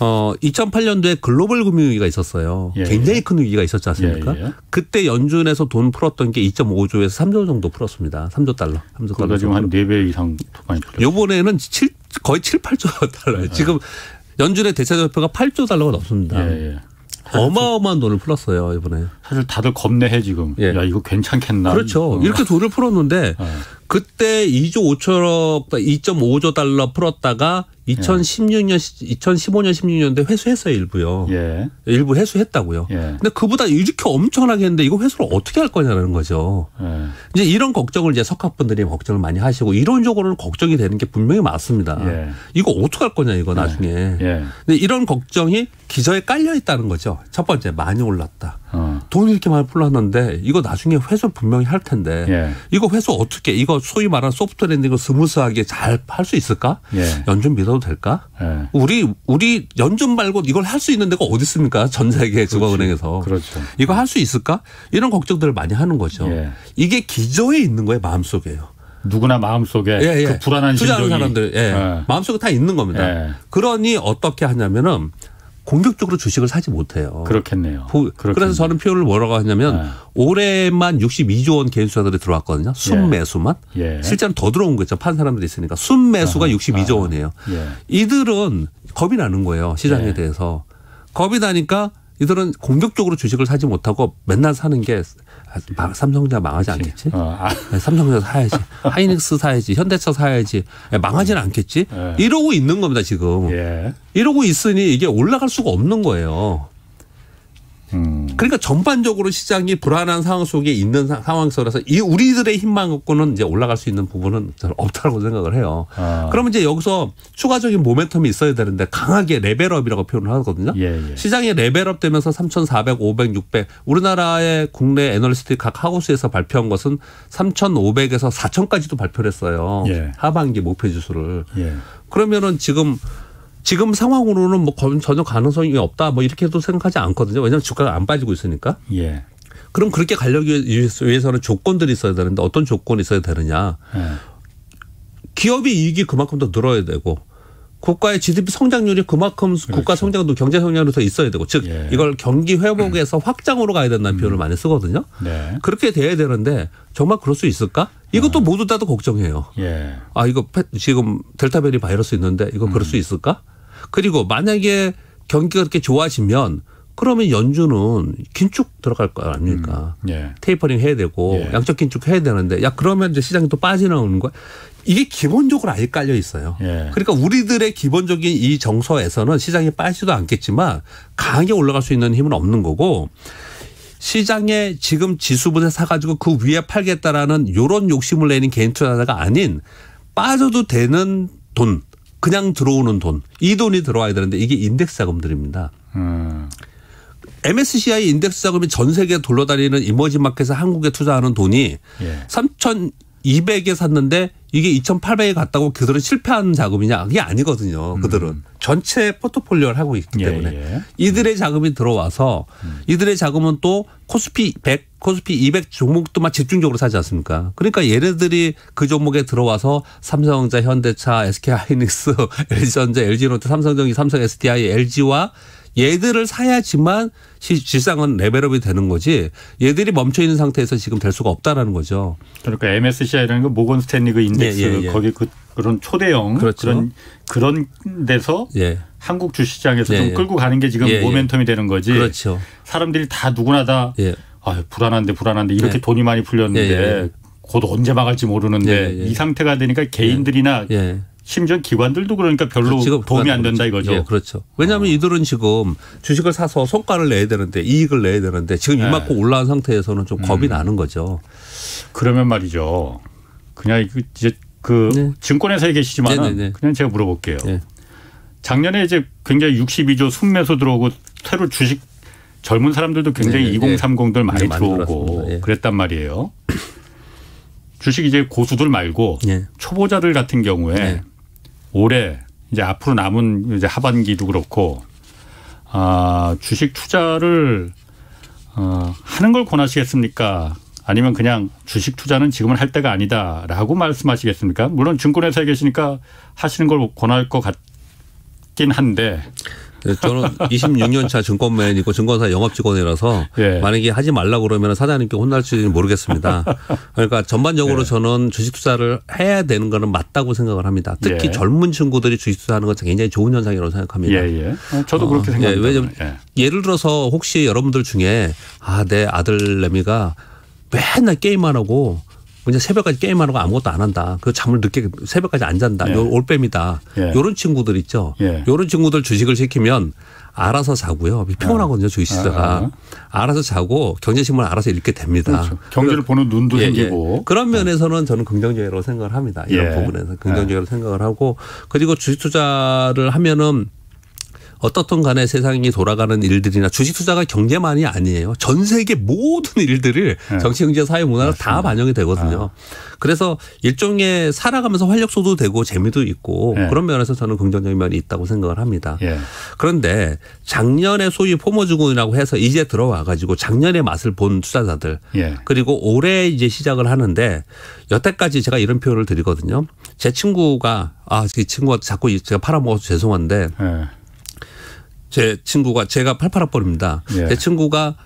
어 2008년도에 글로벌 금융 위기가 있었어요. 예, 굉장히 예. 큰 위기가 있었지 않습니까? 예, 예, 그때 연준에서 돈 풀었던 게 2.5조에서 3조 정도 풀었습니다. 3조 달러. 3조 달러. 그러니까 지금 한 4배 이상 많이 풀렸어요. 이번에는 7 거의 7, 8조 <laughs> 달러예요. 예. 지금 연준의 대체대표가 8조 달러가 넘습니다. 예, 예. 어마어마한 돈을 풀었어요 이번에. 사실 다들 겁내해 지금. 예. 야 이거 괜찮겠나. 그렇죠. 어. 이렇게 돈을 풀었는데 예. 그때 2조 5천억, 2.5조 달러 풀었다가 2016년, 2015년, 1 6년도에 회수했어요, 일부요. 예. 일부 회수했다고요. 예. 근데 그보다 이렇게 엄청나게 했는데 이거 회수를 어떻게 할 거냐라는 거죠. 예. 이제 이런 걱정을 이제 석학분들이 걱정을 많이 하시고 이론적으로는 걱정이 되는 게 분명히 맞습니다. 예. 이거 어떻게 할 거냐, 이거 예. 나중에. 예. 근데 이런 걱정이 기저에 깔려 있다는 거죠. 첫 번째, 많이 올랐다. 어. 돈 이렇게 많이 풀렀는데 이거 나중에 회수 분명히 할 텐데 이거 회수 어떻게, 이거 소위 말하는 소프트 랜딩을 스무스하게 잘 할 수 있을까? 연준 믿어 받아도 될까? 네. 우리 우리 연준 말고 이걸 할 수 있는 데가 어디 있습니까? 전 세계 주거은행에서 그렇죠. 이거 할 수 있을까? 이런 걱정들을 많이 하는 거죠. 예. 이게 기저에 있는 거예요, 마음 속에요. 누구나 마음 속에 예, 예. 그 불안한 심정이 사람들 예. 예. 마음 속에 다 있는 겁니다. 예. 그러니 어떻게 하냐면은 공격적으로 주식을 사지 못해요. 그렇겠네요. 보, 그렇겠네요. 그래서 저는 표현을 뭐라고 하냐면 네. 올해만 62조 원 개인수사들이 들어왔거든요. 예. 순매수만. 예. 예. 실제로 더 들어온 거죠. 판 사람들이 있으니까. 순매수가 아하. 62조 원이에요. 예. 이들은 겁이 나는 거예요. 시장에 예. 대해서. 겁이 나니까 이들은 공격적으로 주식을 사지 못하고 맨날 사는 게 삼성전자 망하지 않겠지? 어, 아. 네, 삼성전자 사야지. <laughs> 하이닉스 사야지. 현대차 사야지. 예, 망하지는 음. 않겠지? 예. 이러고 있는 겁니다, 지금. 예. 이러고 있으니 이게 올라갈 수가 없는 거예요. 음. 그러니까 전반적으로 시장이 불안한 상황 속에 있는 상황 속에서 이 우리들의 희망권은 이제 올라갈 수 있는 부분은 없다고 생각을 해요. 아. 그러면 이제 여기서 추가적인 모멘텀이 있어야 되는데 강하게 레벨업이라고 표현을 하거든요. 예, 예. 시장이 레벨업 되면서 3,400, 500, 600 우리나라의 국내 애널리스트 각 하우스에서 발표한 것은 3,500에서 4,000까지도 발표를 했어요. 예. 하반기 목표 지수를. 예. 그러면은 지금 지금 상황으로는 뭐 전혀 가능성이 없다 뭐 이렇게도 생각하지 않거든요. 왜냐하면 주가가 안 빠지고 있으니까. 예. 그럼 그렇게 가려기 위해서는 조건들이 있어야 되는데 어떤 조건이 있어야 되느냐. 예. 기업이 이익이 그만큼 더 늘어야 되고 국가의 GDP 성장률이 그만큼 그렇죠. 국가 성장도 경제 성장률이 더 있어야 되고 즉 예. 이걸 경기 회복에서 음. 확장으로 가야 된다는 음. 표현을 많이 쓰거든요. 네. 그렇게 돼야 되는데 정말 그럴 수 있을까? 이것도 네. 모두 다도 걱정해요. 예. 아 이거 지금 델타 변이 바이러스 있는데 이거 그럴 음. 수 있을까? 그리고 만약에 경기가 그렇게 좋아지면 그러면 연준은 긴축 들어갈 거 아닙니까? 음, 예. 테이퍼링 해야 되고 예. 양적 긴축 해야 되는데 야 그러면 이제 시장이 또 빠져나오는 거야. 이게 기본적으로 아예 깔려 있어요. 예. 그러니까 우리들의 기본적인 이 정서에서는 시장이 빠지도 않겠지만 강하게 올라갈 수 있는 힘은 없는 거고 시장에 지금 지수분에 사가지고 그 위에 팔겠다라는 요런 욕심을 내는 개인 투자자가 아닌 빠져도 되는 돈 그냥 들어오는 돈, 이 돈이 들어와야 되는데 이게 인덱스 자금들입니다. 음. MSCI 인덱스 자금이 전 세계 돌러다니는 이머징 마켓에서 한국에 투자하는 돈이 예. 3,200에 샀는데 이게 2,800에 갔다고 그들은 실패한 자금이냐? 그게 아니거든요. 음. 그들은 음. 전체 포트폴리오를 하고 있기 예, 때문에 예, 예. 이들의 자금이 들어와서 음. 이들의 자금은 또 코스피 100 코스피 200 종목도만 집중적으로 사지 않습니까? 그러니까 얘네들이 그 종목에 들어와서 삼성전자, 현대차, SK하이닉스, <laughs> LG전자, LG노트, 삼성전기, 삼성 SDI, LG와 얘들을 사야지만 실상은 레벨업이 되는 거지 얘들이 멈춰 있는 상태에서 지금 될 수가 없다라는 거죠. 그러니까 MSCI라는 건 모건 스탠리그 인덱스 예, 예, 예. 거기 그 그런 초대형 그렇죠. 그런 그런 데서 예. 한국 주시장에서 식좀 예. 끌고 가는 게 지금 예, 예. 모멘텀이 되는 거지. 그렇죠. 사람들이 다 누구나 다 예. 아유, 불안한데 불안한데 이렇게 네. 돈이 많이 풀렸는데 예, 예, 곧 언제 막을지 모르는데 이 상태가 되니까 개인들이나 심지어 기관들도 그러니까 별로 도움이 안 된다 이거죠. 예, 그렇죠. 왜냐하면 어. 이들은 지금 주식을 사서 성과를 내야 되는데 이익을 내야 되는데 지금 네. 이만큼 올라온 상태에서는 좀 겁이 음. 나는 거죠. 그러면 말이죠. 그냥 그 이제 그 네. 증권회사에 계시지만 네, 네, 네, 그냥 제가 물어볼게요. 작년에 이제 굉장히 62조 순매수 들어오고 새로 주식 젊은 사람들도 굉장히 네, 2030들 많이 들어오고 네. 그랬단 말이에요. 주식 이제 고수들 말고 네. 초보자들 같은 경우에 네. 올해 이제 앞으로 남은 이제 하반기도 그렇고 아, 주식 투자를 어, 하는 걸 권하시겠습니까? 아니면 그냥 주식 투자는 지금은 할 때가 아니다라고 말씀하시겠습니까? 물론 증권회사에 계시니까 하시는 걸 권할 것 같긴 한데 네, 저는 26년 차 증권맨이고 증권사 영업 직원이라서 예. 만약에 하지 말라 고 그러면 사장님께 혼날지는 모르겠습니다. 그러니까 전반적으로 예. 저는 주식 투자를 해야 되는 거는 맞다고 생각을 합니다. 특히 예. 젊은 친구들이 주식 투자하는 것은 굉장히 좋은 현상이라고 생각합니다. 예예. 예. 어, 저도 그렇게 어, 예, 생각합니다. 왜 예. 예를 들어서 혹시 여러분들 중에 아내 아들 내미가 맨날 게임만 하고 그냥 뭐 새벽까지 게임하는 거 아무것도 안 한다. 그 잠을 늦게 새벽까지 안 잔다. 예. 요 올빼미다. 예. 요런 친구들 있죠. 예. 요런 친구들 주식을 시키면 알아서 자고요. 피곤하거든요, 예. 주식 시자가. 아. 알아서 자고 경제신문 알아서 읽게 됩니다. 그렇죠. 경제를 보는 눈도 예, 예, 생기고. 그런 면에서는 저는 긍정적이라고 생각을 합니다. 이런 예. 부분에서 긍정적으로 생각을 하고 그리고 주식 투자를 하면은 어떻든 간에 세상이 돌아가는 일들이나 주식 투자가 경제만이 아니에요. 전 세계 모든 일들을 네. 정치, 경제, 사회, 문화가 다 반영이 되거든요. 아. 그래서 일종의 살아가면서 활력소도 되고 재미도 있고 네. 그런 면에서 저는 긍정적인 면이 있다고 생각을 합니다. 네. 그런데 작년에 소위 포모주군이라고 해서 이제 들어와 가지고 작년에 맛을 본 투자자들 예. 그리고 올해 이제 시작을 하는데 여태까지 제가 이런 표현을 드리거든요. 제 친구가 아, 제 친구가 자꾸 제가 팔아먹어서 죄송한데 예. 제 친구가 제가 88학번입니다. 예. 제 친구가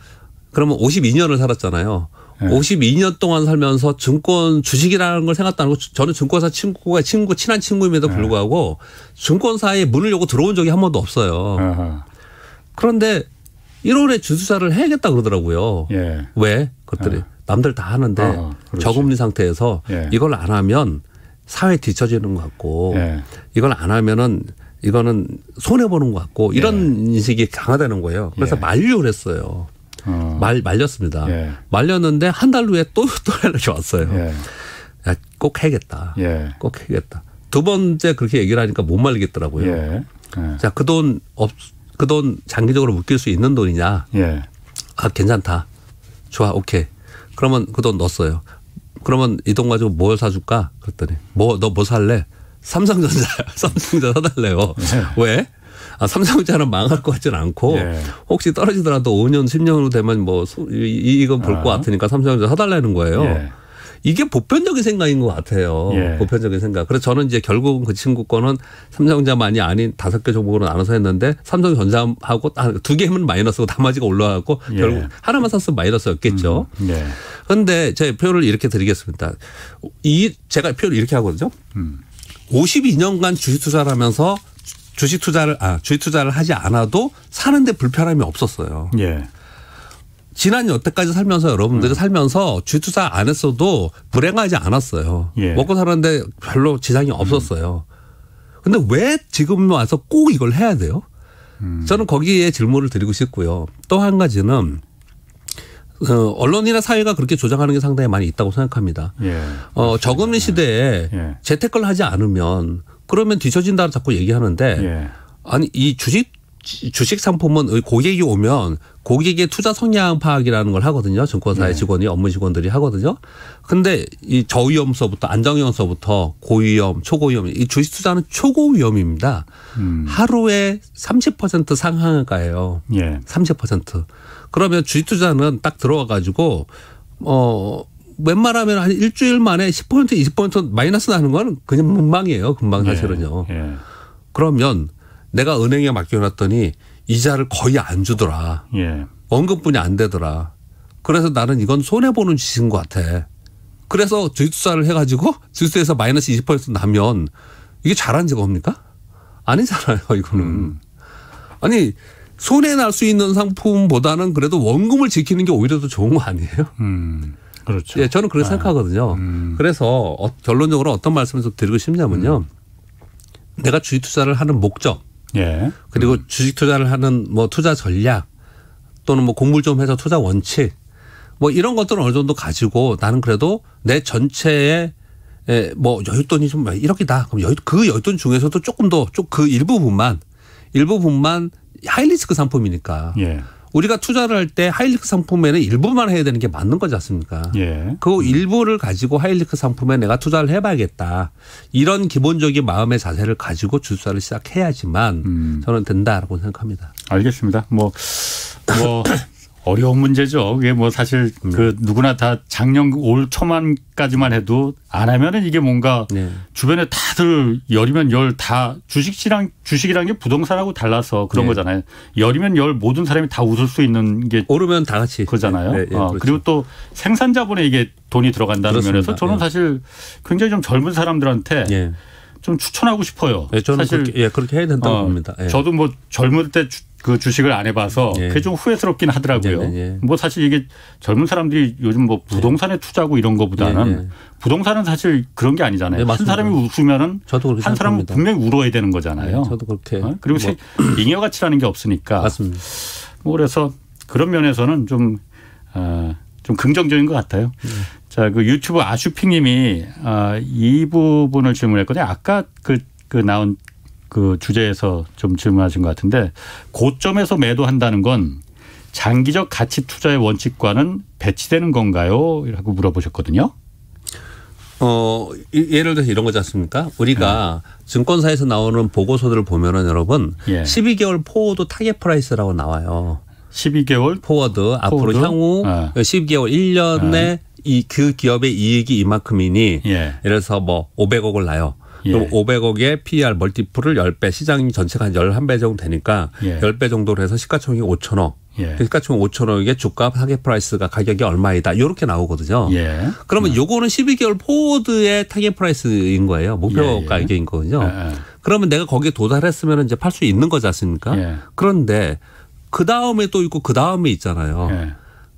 그러면 52년을 살았잖아요. 예. 52년 동안 살면서 증권 주식이라는 걸 생각도 안 하고 저는 증권사 친구가 친구 친한 친구임에도 예. 불구하고 예. 증권사에 문을 열고 들어온 적이 한 번도 없어요. 아하. 그런데 1월에 주주사를 해야겠다 그러더라고요. 예. 왜? 그것들이 예. 남들 다 하는데 아, 저금리 상태에서 예. 이걸 안 하면 사회 뒤처지는 것 같고 이걸 안 하면은 이거는 손해 보는 것 같고 예. 이런 예. 인식이 강하다는 거예요. 그래서 예. 만류를 했어요. 어. 말 말렸습니다. 예. 말렸는데 한 달 후에 또또 <laughs> 연락이 왔어요. 예. 야, 꼭 해야겠다. 예. 꼭 해야겠다. 두 번째 그렇게 얘기를 하니까 못 말리겠더라고요. 자, 그 돈 없, 그 돈 장기적으로 묶일 수 있는 돈이냐? 아, 괜찮다. 좋아, 오케이. 그러면 그 돈 넣었어요. 그러면 이 돈 가지고 뭘 사줄까? 그랬더니 뭐 너뭐 뭐 살래? 삼성전자 <laughs> 삼성전자 사달래요. 네. 왜? 아, 삼성전자는 망할 것 같지는 않고 네. 혹시 떨어지더라도 5년 10년 후 되면 뭐 이익은 볼것 아. 같으니까 삼성전자 사달라는 거예요. 네. 이게 보편적인 생각인 것 같아요. 예. 보편적인 생각. 그래서 저는 이제 결국은 그 친구 거는 삼성전자만이 아닌 다섯 개 종목으로 나눠서 했는데 삼성전자하고 아, 두 개면 마이너스고 나머지가 올라가고 예. 결국 하나만 샀으면 마이너스였겠죠. 음. 그런데 예. 제 표를 이렇게 드리겠습니다. 이 제가 표를 이렇게 하거든요. 음. 52년간 주식 투자를 하면서 주식 투자를 아 주식 투자를 하지 않아도 사는데 불편함이 없었어요. 예. 지난 여태까지 살면서 여러분들이 음. 살면서 주식 투자 안 했어도 불행하지 않았어요. 예. 먹고 사는데 별로 지장이 없었어요. 음. 근데 왜 지금 와서 꼭 이걸 해야 돼요? 음. 저는 거기에 질문을 드리고 싶고요. 또 한 가지는 어, 언론이나 사회가 그렇게 조장하는 게 상당히 많이 있다고 생각합니다. 예, 어, 저금리 시대에 예. 재테크를 하지 않으면 그러면 뒤처진다 자꾸 얘기하는데 예. 아니 이 주식 주식 상품은 고객이 오면 고객의 투자 성향 파악이라는 걸 하거든요. 증권사의 예. 직원이 업무 직원들이 하거든요. 근데 이 저위험서부터 안정위험서부터 고위험, 초고위험 이 주식 투자는 초고위험입니다. 음. 하루에 30% 상한가예요. 예. 30%. 그러면 주식 투자는 딱 들어와 가지고 어 웬만하면 한 일주일 만에 10% 20% 마이너스 나는 건 그냥 금방이에요. 금방 예, 사실은요. 예, 예. 그러면 내가 은행에 맡겨놨더니 이자를 거의 안 주더라. 예. 원금뿐이 안 되더라. 그래서 나는 이건 손해 보는 짓인 것 같아. 그래서 주식 투자를 해가지고 주식에서 마이너스 20% 나면 이게 잘한 직업입니까? 아니잖아요. 이거는 음. 아니 손해 날 수 있는 상품보다는 그래도 원금을 지키는 게 오히려 더 좋은 거 아니에요? 음. 그렇죠. 예, 저는 그렇게 아. 생각하거든요. 음. 그래서 어, 결론적으로 어떤 말씀을 좀 드리고 싶냐면요. 음. 내가 주식 투자를 하는 목적, 예. 그리고 음. 주식 투자를 하는 뭐 투자 전략 또는 뭐공부좀 해서 투자 원칙 뭐 이런 것들은 어느 정도 가지고 나는 그래도 내 전체에 뭐 여윳돈이 좀 이렇게다. 그럼 여그 여윳돈 중에서도 조금 더 그 일부분만 일부분만 하이리스크 상품이니까. 예. 우리가 투자를 할 때 하이리스크 상품에는 일부만 해야 되는 게 맞는 거지 않습니까? 예. 그 일부를 가지고 하이리스크 상품에 내가 투자를 해봐야겠다. 이런 기본적인 마음의 자세를 가지고 주사를 시작해야지만 음. 저는 된다라고 생각합니다. 알겠습니다. 뭐, 뭐 <coughs> 어려운 문제죠. 이게 뭐 사실 음. 그 누구나 다 작년 올 초만까지만 해도 안 하면은 이게 뭔가 네. 주변에 다들 열이면 열 다 주식시랑 주식이란 게 부동산하고 달라서 그런 네. 거잖아요. 열이면 열 모든 사람이 다 웃을 수 있는 게 오르면 다 같이 그잖아요. 네, 네 어, 그렇죠. 그리고 또 생산 자본에 이게 돈이 들어간다는 그렇습니다. 면에서 저는 네. 사실 굉장히 좀 젊은 사람들한테 네. 좀 추천하고 싶어요. 예, 저는 사실 그렇게, 예, 그렇게 해야 된다고 어, 봅니다. 예. 저도 뭐 젊을 때 주, 그 주식을 안 해봐서 예. 그게 좀 후회스럽긴 하더라고요. 네, 네, 네, 뭐 사실 이게 젊은 사람들이 요즘 뭐 부동산에 투자하고 이런 거보다는 네, 네. 부동산은 사실 그런 게 아니잖아요. 한 사람이 웃으면은 한 사람은 분명히 울어야 되는 거잖아요. 저도 그렇게. 어? 그리고 뭐. 잉여 가치라는 게 없으니까. 맞습니다. 뭐 그래서 그런 면에서는 좀, 어, 좀 긍정적인 것 같아요. 자, 그 유튜브 아슈핑님이 어, 아, 이 부분을 질문했거든요. 아까 그, 그 나온 그 주제에서 좀 질문하신 것 같은데 고점에서 매도한다는 건 장기적 가치 투자의 원칙과는 배치되는 건가요? 라고 물어보셨거든요. 어, 예를 들어서 이런 거지 않습니까? 우리가 네. 증권사에서 나오는 보고서들을 보면은 여러분 예. 12개월 포워드 타겟 프라이스라고 나와요. 12개월 포워드, 포워드? 앞으로 향후 아. 10개월 1년에 아. 이그 기업의 이익이 이만큼이니 예. 예를 들어서 뭐 500억을 나요. 예. 그럼 500억의 PER 멀티플을 10배 시장 전체가 한 11배 정도 되니까 예. 10배 정도로 해서 시가총액이 5천억. 예. 시가총 액 5천억의 주가 타겟 프라이스가 가격이 얼마이다. 이렇게 나오거든요. 예. 그러면 음. 요거는 12개월 포워드의 타겟 프라이스인 거예요. 목표 가격인 예, 예. 거거든요. 예, 그러면 내가 거기에 도달했으면 이제 팔 수 있는 거지 않습니까? 그런데 그 다음에 또 있고 그 다음에 있잖아요.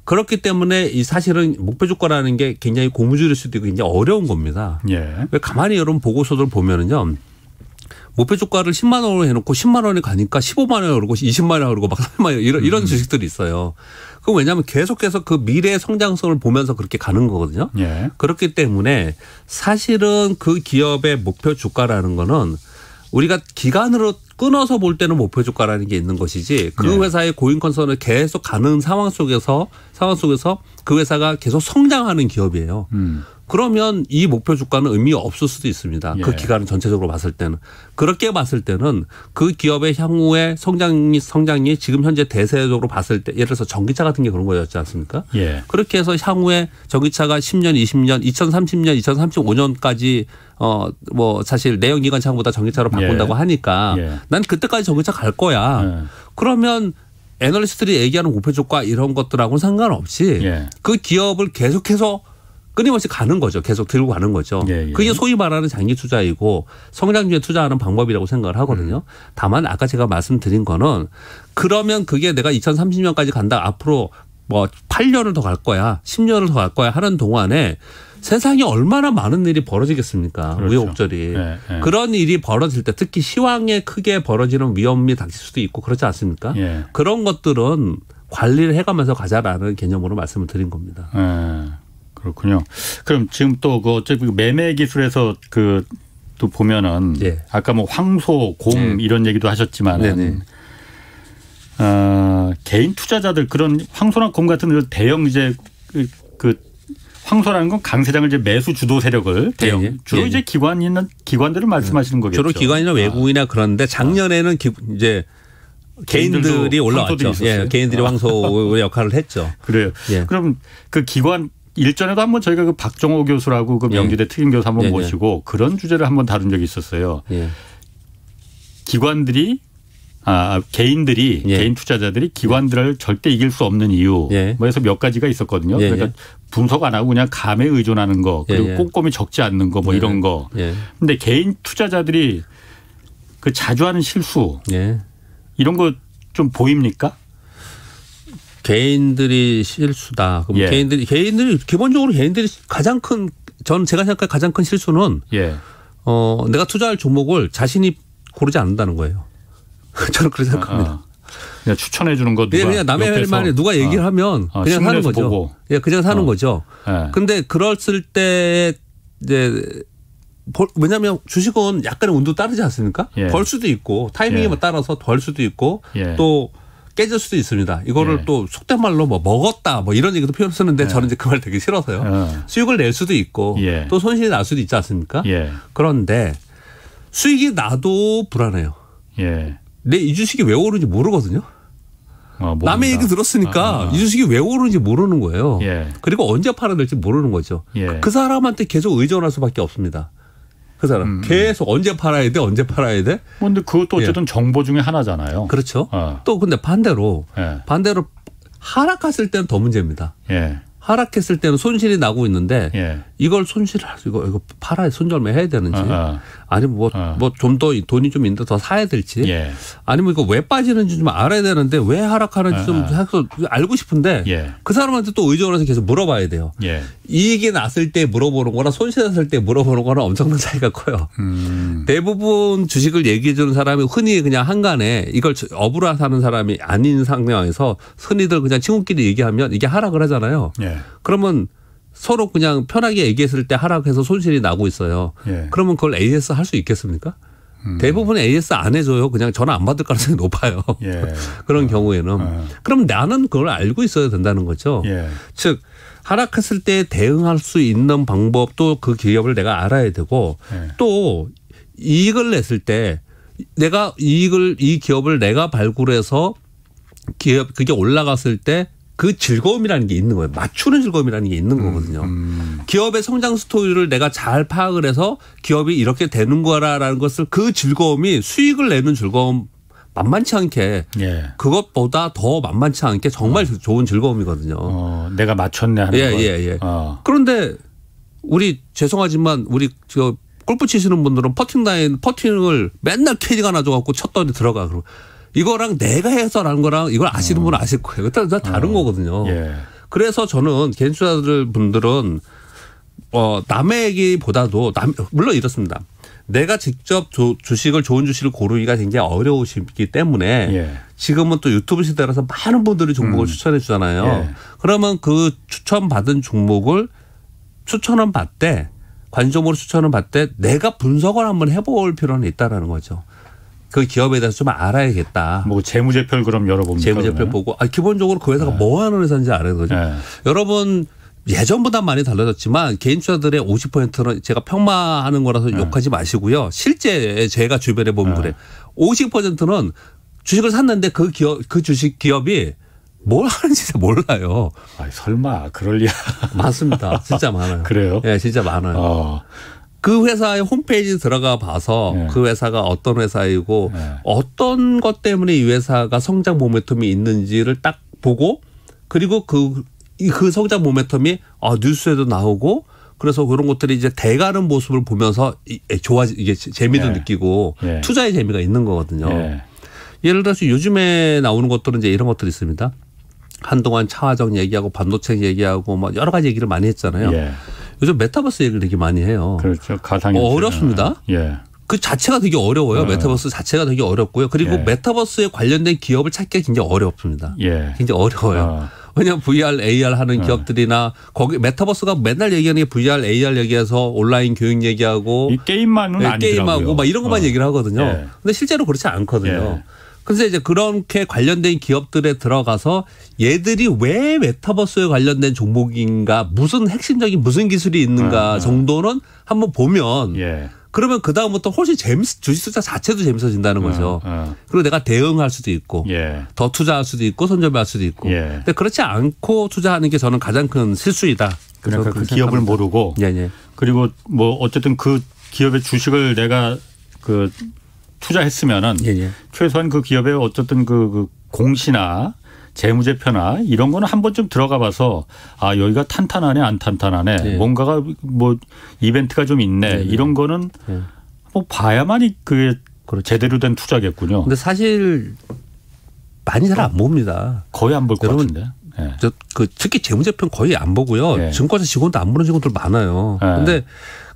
그렇기 때문에 이 사실은 목표 주가라는 게 굉장히 고무줄일 수도 있고 굉장히 어려운 겁니다. 예. 왜 가만히 여러분 보고서들 보면은요. 목표 주가를 10만 원으로 해놓고 10만 원에 가니까 15만 원에 오르고 20만 원에 오르고 막 <laughs> 이런 음. 이런 주식들이 있어요. 그 왜냐하면 계속해서 그 미래의 성장성을 보면서 그렇게 가는 거거든요. 예. 그렇기 때문에 사실은 그 기업의 목표 주가라는 거는 우리가 기간으로 끊어서 볼 때는 목표 주가라는 게 있는 것이지 그 네. 회사의 고인 컨설을 계속 가는 상황 속에서 상황 속에서 그 회사가 계속 성장하는 기업이에요. 음. 그러면 이 목표 주가는 의미 없을 수도 있습니다. 그 예. 그 기간을 전체적으로 봤을 때는 그렇게 봤을 때는 그 기업의 향후의 성장이 성장이 지금 현재 대세적으로 봤을 때 예를 들어서 전기차 같은 게 그런 거였지 않습니까? 예. 그렇게 해서 향후에 전기차가 10년, 20년, 2030년, 2035년까지 어 뭐 사실 내연기관 차보다 전기차로 바꾼다고 예. 하니까 예. 난 그때까지 전기차 갈 거야. 예. 그러면 애널리스트들이 얘기하는 목표 주가 이런 것들하고는 상관없이 예. 그 기업을 계속해서 끊임없이 가는 거죠. 계속 들고 가는 거죠. 예, 예. 그게 소위 말하는 장기 투자이고 성장주에 투자하는 방법이라고 생각을 하거든요. 음. 다만 아까 제가 말씀드린 거는 그러면 그게 내가 2030년까지 간다. 앞으로 뭐 8년을 더 갈 거야. 10년을 더 갈 거야 하는 동안에 세상에 얼마나 많은 일이 벌어지겠습니까? 그렇죠. 우여곡절이. 네, 예, 네. 예. 그런 일이 벌어질 때 특히 시황에 크게 벌어지는 위험이 닥칠 수도 있고 그렇지 않습니까? 네. 그런 것들은 관리를 해가면서 가자라는 개념으로 말씀을 드린 겁니다. 그렇군요. 그럼 지금 또 그 어차피 그 매매 기술에서 그 또 보면은 예. 아까 뭐 황소, 곰 네. 이런 얘기도 하셨지만은 어, 개인 투자자들 그런 황소나 곰 같은 그 대형 이제 그, 그 황소라는 건 강세장을 이제 매수 주도 세력을 예, 대형 예, 주로 예, 예. 이제 기관 있는 기관들을 말씀하시는 거겠죠. 주로 기관이나 아. 외국이나 아. 그런데 작년에는 기, 이제 개인들이 올라왔죠. 예, 개인들이 아. 황소의 역할을 했죠. <laughs> 그래요. 예. 그럼 그 기관 일전에도 한번 저희가 그 박정호 교수라고 그 예. 명지대 예. 특임 교수 한번 예, 예. 모시고 그런 주제를 한번 다룬 적이 있었어요. 예. 기관들이 아, 아 개인들이 예. 개인 투자자들이 기관들을 절대 이길 수 없는 이유 뭐 해서 몇 가지가 있었거든요. 그러니까 분석 안 하고 그냥 감에 의존하는 거 그리고 꼼꼼히 적지 않는 거 뭐 이런 거. 근데 개인 투자자들이 그 자주 하는 실수 이런 거 좀 보입니까? 개인들이 실수다. 그럼 예. 개인들이 개인들이 기본적으로 개인들이 가장 큰 저는 제가 생각할 가장 큰 실수는 예. 어 내가 투자할 종목을 자신이 고르지 않는다는 거예요. <laughs> 저는 그렇게 생각합니다. 아, 아. 그냥 추천해 주는 거 누가 예, 그냥 남의 옆에서. 말에 누가 아. 얘기를 아. 하면 그냥 사는 거죠. 보고. 예, 그냥 사는 어. 거죠. 예. 근데 그럴때 이제 왜냐하면 주식은 약간의 운도 따르지 않습니까? 예. 벌 수도 있고 타이밍에 예. 따라서 벌 수도 있고 예. 또 깨질 수도 있습니다. 이거를 예. 또 속된 말로 뭐 먹었다 뭐 이런 얘기도 표현 쓰는데 예. 저는 이제 그 말 되게 싫어서요. 어. 예. 수익을 낼 수도 있고 예. 또 손실이 날 수도 있지 않습니까? 예. 그런데 수익이 나도 불안해요. 예. 내 이 주식이 왜 오르는지 모르거든요. 어, 남의 얘기 들었으니까 아, 아, 이 주식이 왜 오르는지 모르는 거예요. 그리고 언제 팔아야 될지 모르는 거죠. 그 사람한테 계속 의존할 수밖에 없습니다. 그 사람 음. 계속 언제 팔아야 돼 언제 팔아야 돼. 뭐 근데 그것도 예. 어쨌든 예. 정보 중에 하나잖아요. 그렇죠. 어. 또 근데 반대로 예. 반대로 하락했을 때는 더 문제입니다. 예. 하락했을 때는 손실이 나고 있는데 예. 이걸 손실을 이고 이거 팔아야 손절매 해야 되는지 어, 어. 아니면 뭐 뭐 좀더 어. 돈이 좀 있는데 더 사야 될지 예. 아니면 뭐 이거 왜 빠지는지 좀 알아야 되는데 왜 하락하는지 어, 좀 어. 해서 알고 싶은데 예. 그 사람한테 또 의존해서 계속 물어봐야 돼요. 예. 이익이 났을 때 물어보는 거랑 손실 났을 때 물어보는 거랑 엄청난 차이가 커요. 음. 대부분 주식을 얘기해 주는 사람이 흔히 그냥 한간에 이걸 업으로 사는 사람이 아닌 상황에서 흔히들 그냥 친구끼리 얘기하면 이게 하락을 하잖아요. 예. 그러면 서로 그냥 편하게 얘기했을 때 하락해서 손실이 나고 있어요. 예. 그러면 그걸 AS 할 수 있겠습니까? 음. 대부분 AS 안 해줘요. 그냥 전화 안 받을 가능성이 높아요. 예. <laughs> 그런 어. 경우에는. 어. 그럼 나는 그걸 알고 있어야 된다는 거죠. 예. 즉, 하락했을 때 대응할 수 있는 방법도 그 기업을 내가 알아야 되고 예. 또 이익을 냈을 때 내가 이익을 이 기업을 내가 발굴해서 기업 그게 올라갔을 때그 즐거움이라는 게 있는 거예요. 맞추는 즐거움이라는 게 있는 음, 거거든요. 음, 음. 기업의 성장 스토리를 내가 잘 파악을 해서 기업이 이렇게 되는 거라라는 것을 그 즐거움이 수익을 내는 즐거움 만만치 않게 예. 그것보다 더 만만치 않게 정말 어. 좋은 즐거움이거든요. 어, 내가 맞췄네 하는 예, 거. 예, 예. 어. 그런데 우리 죄송하지만 우리 저 골프 치시는 분들은 퍼팅 라인 퍼팅을 맨날 캐디가 나줘 갖고 쳤더니 들어가 그러고 이거랑 내가 해서라는 거랑 이걸 아시는 어. 음. 분은 아실 거예요. 일단 다른 어. 거거든요. 예. 그래서 저는 개인투자들 분들은 어 남의 얘기보다도 남 물론 이렇습니다. 내가 직접 조, 주식을 좋은 주식을 고르기가 굉장히 어려우시기 때문에 예. 지금은 또 유튜브 시대라서 많은 분들이 종목을 음. 추천해 주잖아요. 예. 그러면 그 추천받은 종목을 추천은 받되 관종으로 추천은 받되 내가 분석을 한번 해볼 필요는 있다라는 거죠. 그 기업에 대해서 좀 알아야겠다. 뭐 재무제표를 그럼 열어봅니다. 재무제표 보고 아, 기본적으로 그 회사가 네. 뭐 하는 회사인지 알아야 되죠. 네. 여러분 예전보다 많이 달라졌지만 개인 투자들의 50%는 제가 평마하는 거라서 네. 욕하지 마시고요. 실제 제가 주변에 보면 네. 그래. 50%는 주식을 샀는데 그 기업 그 주식 기업이 뭘 하는지 몰라요. 아 설마 그럴 리야. 맞습니다. 진짜 많아요. <laughs> 그래요? 예, 네, 진짜 많아요. 어. 그 회사의 홈페이지 들어가 봐서 네. 그 회사가 어떤 회사이고 네. 어떤 것 때문에 이 회사가 성장 모멘텀이 있는지를 딱 보고 그리고 그, 그 성장 모멘텀이 어 뉴스에도 나오고 그래서 그런 것들이 이제 대가는 모습을 보면서 좋아 이게 재미도 네. 느끼고 네. 투자의 재미가 있는 거거든요. 네. 예를 들어서 요즘에 나오는 것들은 이제 이런 것들이 있습니다. 한동안 차화정 얘기하고 반도체 얘기하고 뭐 여러 가지 얘기를 많이 했잖아요. 예. 요즘 메타버스 얘기를 되게 많이 해요. 그렇죠. 가상 어, 어렵습니다. 예. 그 자체가 되게 어려워요. 예. 메타버스 자체가 되게 어렵고요. 그리고 예. 메타버스에 관련된 기업을 찾기가 굉장히 어렵습니다. 예. 굉장히 어려워요. 어. 왜냐하면 VR, AR 하는 어. 기업들이나 거기 메타버스가 맨날 얘기하는 게 VR, AR 얘기해서 온라인 교육 얘기하고 이 게임만은 네, 게임하고 막 이런 것만 어. 얘기를 하거든요. 예. 근데 실제로 그렇지 않거든요. 그래서 이제 그렇게 관련된 기업들에 들어가서 얘들이 왜 메타버스에 관련된 종목인가 무슨 핵심적인 무슨 기술이 있는가 아, 정도는 한번 보면 예. 그러면 그 다음부터 훨씬 재밌 주식 투자 자체도 재밌어진다는 음, 거죠. 어, 그리고 내가 대응할 수도 있고 예. 더 투자할 수도 있고 선점할 수도 있고. 예. 근데 그렇지 않고 투자하는 게 저는 가장 큰 실수이다. 그러니까 그 기업을 모르고 예, 예, 그리고 뭐 어쨌든 그 기업의 주식을 내가 그 투자했으면은 예, 예. 최소한 그 기업의 어쨌든 그, 그 공시나 재무제표나 이런 거는 한 번쯤 들어가 봐서 아 여기가 탄탄하네 안 탄탄하네 예. 뭔가가 뭐 이벤트가 좀 있네 예, 예. 이런 거는 예. 뭐 봐야만이 그게 그렇죠. 제대로 된 투자겠군요. 근데 사실 많이 잘 안 봅니다. 거의 안 볼 것 같은데. 예. 그 특히 재무제표는 거의 안 보고요. 예. 증권사 직원도 안 보는 직원들 많아요. 예. 근데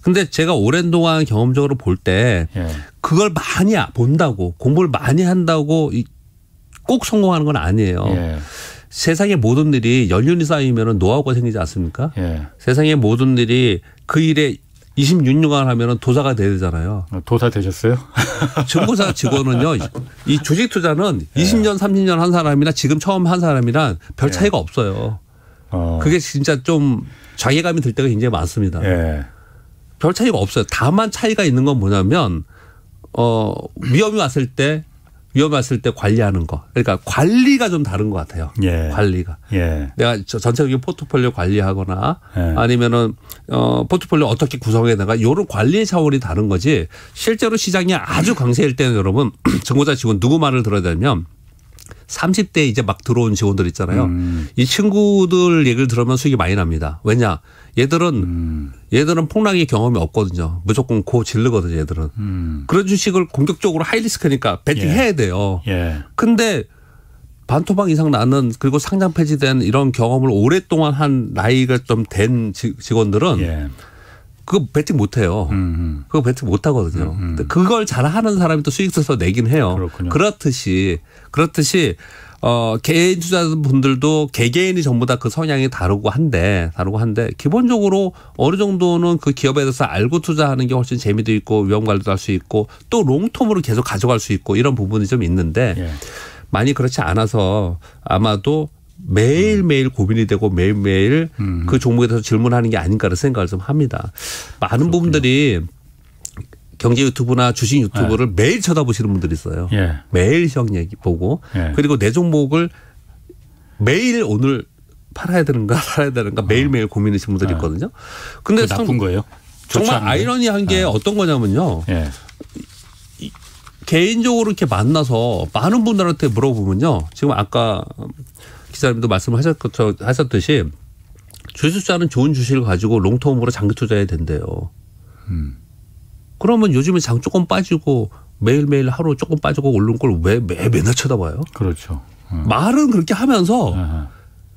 근데 제가 오랜 동안 경험적으로 볼때 예. 그걸 많이 아, 본다고 공부를 많이 한다고 꼭 성공하는 건 아니에요. 예. 세상의 모든 일이 연륜이 쌓이면 노하우가 생기지 않습니까? 예. 세상의 모든 일이 그 일에 26년 하면은 도사가 돼야 되잖아요. 아, 도사 되셨어요? 중고사 <laughs> 직원은요, 이 조직 투자는 20년, 30년 한 사람이나 지금 처음 한 사람이랑 별 네. 차이가 없어요. 어. 그게 진짜 좀 자괴감이 들 때가 굉장히 많습니다. 예. 별 차이가 없어요. 다만 차이가 있는 건 뭐냐면, 어, 위험이 왔을 때 위험했을 때 관리하는 거. 그러니까 관리가 좀 다른 것 같아요. 예. 관리가. 예. 내가 전체적인 포트폴리오 관리하거나 예. 아니면은 어 포트폴리오 어떻게 구성해 나가 요런 관리의 차원이 다른 거지. 실제로 시장이 아주 강세일 때는 여러분 <clears throat> 정보자 직원 누구 말을 들어야 되면 냐 30대 이제 막 들어온 직원들 있잖아요. 음. 이 친구들 얘기를 들으면 수익이 많이 납니다. 왜냐? 얘들은 음. 얘들은 폭락의 경험이 없거든요. 무조건 고 질르거든요, 얘들은. 음. 그런 주식을 공격적으로 하이리스크니까 베팅해야 예. 돼요. 예. 근데 반토막 이상 나는 그리고 상장 폐지된 이런 경험을 오랫동안 한 나이가 좀 된 직원들은 예. 그거 베팅 못 해요. 음, 음 그거 베팅 못 하거든요. 음, 음. 그걸 잘 하는 사람이 또 수익 써서 내긴 해요. 그렇군요. 그렇듯이 그렇듯이 어 개인 투자분들도 개개인이 전부 다 그 성향이 다르고 한데 다르고 한데 기본적으로 어느 정도는 그 기업에 대해서 알고 투자하는 게 훨씬 재미도 있고 위험 관리도 할 수 있고 또 롱텀으로 계속 가져갈 수 있고 이런 부분이 좀 있는데 예. 많이 그렇지 않아서 아마도 매일매일 음. 고민이 되고 매일매일 음. 그 종목에 대해서 질문하는 게 아닌가를 생각을 좀 합니다. 많은 부분들이 경제 유튜브나 주식 유튜브를 예. 매일 쳐다보시는 분들이 있어요. 예. 매일 시황 얘기 보고 예. 그리고 내 종목을 매일 오늘 팔아야 되는가 <laughs> 팔아야 되는가 매일매일 어. 고민하시는 분들이 아. 있거든요. 근데 그 나쁜 거예요? 정말 아이러니한 게 아. 어떤 거냐면요. 예. 개인적으로 이렇게 만나서 많은 분들한테 물어보면요. 지금 아까 기자님도 말씀하셨듯이 주식사는 좋은 주식을 가지고 롱텀으로 장기 투자해야 된대요. 음. 그러면 요즘에 장 조금 빠지고 매일매일 하루 조금 빠지고 오른 걸왜 매, 매날 쳐다봐요? 그렇죠. 음. 말은 그렇게 하면서 아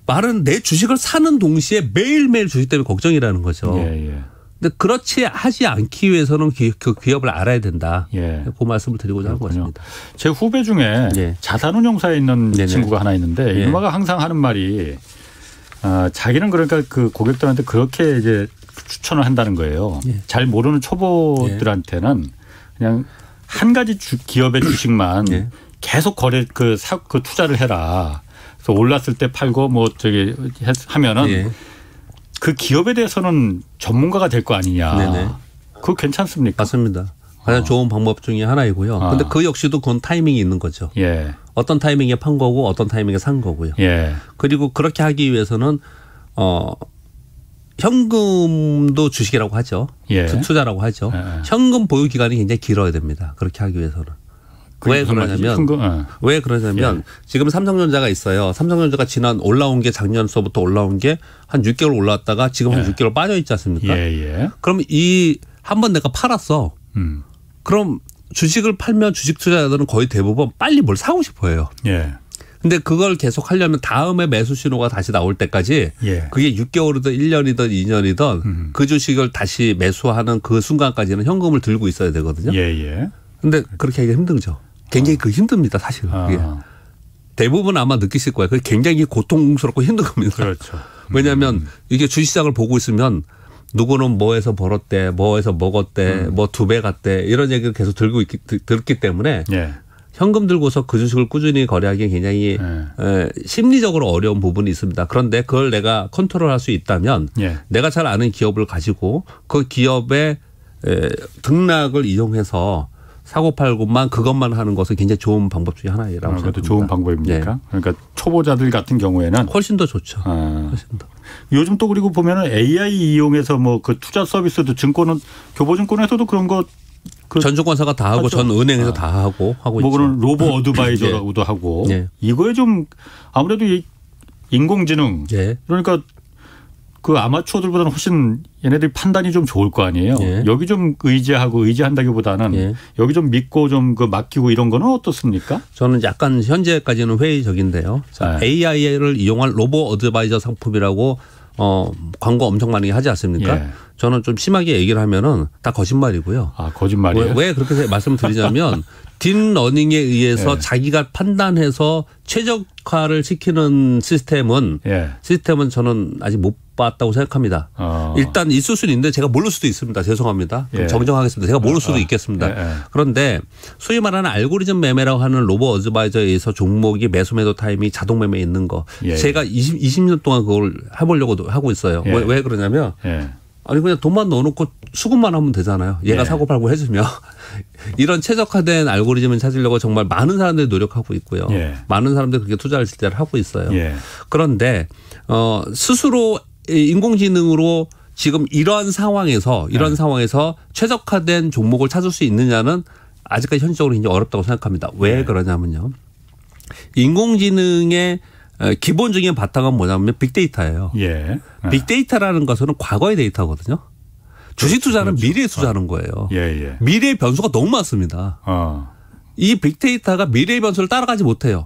말은 내 주식을 사는 동시에 매일매일 주식 때문에 걱정이라는 거죠. 예, 예. 근데 그렇지 하지 않기 위해서는 그 기업을 알아야 된다. 예. 그 말씀을 드리고자 하는 것같니다제 후배 중에 예. 자산운용사에 있는 네네. 친구가 하나 있는데 예. 이마가 항상 하는 말이 아, 자기는 그러니까 그 고객들한테 그렇게 이제 추천을 한다는 거예요. 예. 잘 모르는 초보들한테는 그냥 한 가지 주, 기업의 <clears throat> 주식만 예. 계속 거래 그, 사, 그 투자를 해라. 그래서 올랐을 때 팔고 뭐 저기 하면은 예. 그 기업에 대해서는 전문가가 될 거 아니냐. 네네. 그거 괜찮습니까? 맞습니다. 가장 어. 좋은 방법 중에 하나이고요. 어. 근데 그 역시도 그건 타이밍이 있는 거죠. 예. 어떤 타이밍에 판 거고 어떤 타이밍에 산 거고요. 예. 그리고 그렇게 하기 위해서는 어 현금도 주식이라고 하죠. 예. 투자라고 하죠. 예, 예. 현금 보유 기간이 굉장히 길어야 됩니다. 그렇게 하기 위해서는. 어. 왜 그러냐면 거, 왜 그러냐면 지금 삼성전자가 있어요. 삼성전자가 지난 올라온 게 작년서부터 올라온 게 한 6개월 올라왔다가 지금 한 6개월 예. 빠져 있지 않습니까? 예, 예. 그럼 이한번 내가 팔았어. 음. 그럼 주식을 팔면 주식 투자자들은 거의 대부분 빨리 뭘 사고 싶어해요. 예. 근데 그걸 계속 하려면 다음에 매수 신호가 다시 나올 때까지 예. 그게 6개월이든 1년이든 2년이든 음. 그 주식을 다시 매수하는 그 순간까지는 현금을 들고 있어야 되거든요. 예예. 근데 그렇게 하기가 힘들죠. 굉장히 그 힘듭니다, 사실. 아. 그 대부분 아마 느끼실 거예요. 그게 굉장히 고통스럽고 힘든 겁니다. 그렇죠. <laughs> 왜냐하면 음. 이게 주시장을 식 보고 있으면 누구는 뭐에서 벌었대, 뭐에서 먹었대, 음. 뭐두 배 갔대 이런 얘기를 계속 들고 있기, 들었기 때문에 예. 현금 들고서 그 주식을 꾸준히 거래하기 굉장히 예. 에, 예, 심리적으로 어려운 부분이 있습니다. 그런데 그걸 내가 컨트롤할 수 있다면 예. 내가 잘 아는 기업을 가지고 그 기업의 에, 예, 등락을 이용해서 사고팔고만 그것만 하는 것은 굉장히 좋은 방법 중에 하나라고 아, 생각합니다. 좋은 방법입니까? 네. 그러니까 초보자들 같은 경우에는 훨씬 더 좋죠. 아. 훨씬 더. 요즘 또 그리고 보면은 AI 이용해서 뭐 그 투자 서비스도 증권은 교보증권에서도 그런 거그 전증권사가 다 하고 하죠. 전 은행에서 아. 다 하고 하고 뭐 그런 로보 <laughs> 네. 어드바이저라고도 네. 하고 네. 이거에 좀 아무래도 이 인공지능 네. 그러니까 그 아마추어들보다는 훨씬 얘네들이 판단이 좀 좋을 거 아니에요. 예. 여기 좀 의지하고 의지한다기보다는 예. 여기 좀 믿고 좀 그 맡기고 이런 거는 어떻습니까? 저는 약간 현재까지는 회의적인데요. 자, 네. AI를 이용한 로봇 어드바이저 상품이라고 어, 광고 엄청 많이 하지 않습니까? 예. 저는 좀 심하게 얘기를 하면은 다 거짓말이고요. 아, 거짓말이에요? 왜, 왜 그렇게 말씀을 드리냐면 <laughs> 딥러닝에 의해서 예. 자기가 판단해서 최적화를 시키는 시스템은 예. 시스템은 저는 아직 못 봤다고 생각합니다. 어. 일단 있을 수는 있는데 제가 모를 수도 있습니다. 죄송합니다. 예. 정정하겠습니다. 제가 모를 어, 수도 어. 있겠습니다. 예, 예. 그런데 소위 말하는 알고리즘 매매라고 하는 로버 어드바이저에서 종목이 매수 매도 타임이 자동 매매 있는 거. 예, 제가 20, 20년 동안 그걸 해보려고 하고 있어요. 왜, 왜 그러냐면 아니 그냥 돈만 넣어놓고 수급만 하면 되잖아요. 얘가 네. 사고 팔고 해주면 <laughs> 이런 최적화된 알고리즘을 찾으려고 정말 많은 사람들이 노력하고 있고요. 네. 많은 사람들이 그렇게 투자를 실제로 하고 있어요. 네. 그런데 어 스스로 인공지능으로 지금 이런 상황에서 이런 상황에서 최적화된 종목을 찾을 수 있느냐는 아직까지 현실적으로 굉제 어렵다고 생각합니다. 왜 그러냐면요. 인공지능의 기본적인 바탕은 뭐냐면 빅데이터예요. 예. 네. 빅데이터라는 것은 과거의 데이터거든요. 주식 그렇죠. 투자는 그렇죠. 미래에 투자하는 거예요. 아, 예, 예. 미래의 변수가 너무 많습니다. 어. 이 빅데이터가 미래의 변수를 따라가지 못해요.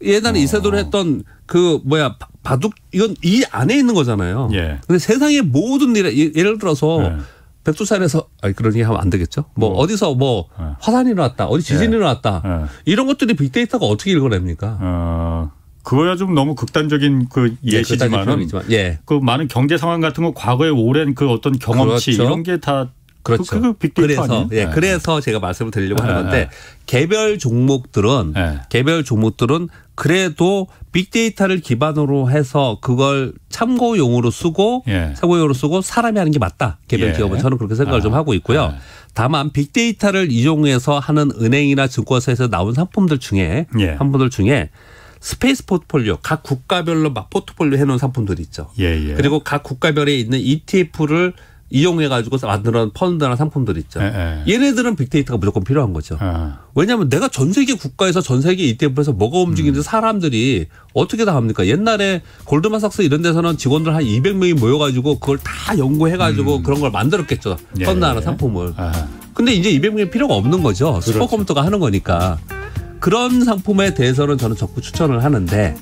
예전에 어. 이세돌 했던 그 뭐야 바둑 이건 이 안에 있는 거잖아요. 예. 근데 세상의 모든 일에 예, 예를 들어서 예. 백두산에서 아니 그런 얘기 하면 안 되겠죠. 뭐 어. 어디서 뭐 예. 화산이 일어났다, 어디 지진이 예. 일어났다 이런 것들이 빅데이터가 어떻게 읽어냅니까? 어. 그거야 좀 너무 극단적인 그 예, 예시지만은 예, 예. 그 많은 경제 상황 같은 거 과거의 오랜 그 어떤 경험치 그렇죠. 이런 게 다 그, 그 그렇죠. 그, 래서 아니에요? 예, 네. 그래서 제가 말씀을 드리려고 네. 하는 건데 네. 개별 종목들은 네. 개별 종목들은 그래도 빅데이터를 기반으로 해서 그걸 참고용으로 쓰고 예. 참고용으로 쓰고 사람이 하는 게 맞다. 개별 예. 기업은 저는 그렇게 생각을 아. 좀 하고 있고요. 네. 다만 빅데이터를 이용해서 하는 은행이나 증권사에서 나온 상품들 중에 예. 상품들 중에 스페이스 포트폴리오 각 국가별로 막 포트폴리오 해놓은 상품들이 있죠. 예, 예. 그리고 각 국가별에 있는 ETF를 이용해가지고 만들어낸 펀드나 상품들 있죠. 예, 에. 예. 얘네들은 빅데이터가 무조건 필요한 거죠. 에. 아. 왜냐하면 내가 전 세계 국가에서 전 세계 ETF에서 뭐가 움직이는지 음. 사람들이 어떻게 다 합니까? 옛날에 골드만삭스 이런 데서는 직원들 한 200명이 모여가지고 그걸 다 연구해가지고 음. 그런 걸 만들었겠죠. 펀드나 예, 예. 상품을. 근데 이제 200명이 필요가 없는 거죠. 그렇죠. 슈퍼컴퓨터가 하는 거니까. 그런 상품에 대해서는 저는 적극 추천을 하는데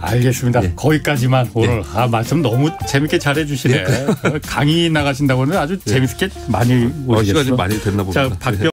알겠습니다. 네. 거기까지만 예. 오늘 네. 아 말씀 너무 재밌게 잘해 주시네. 예. 강의 나가신다고는 아주 재밌게 많이 어, 오시겠어. 시간이 많이 됐나 봅니다. 자, 박병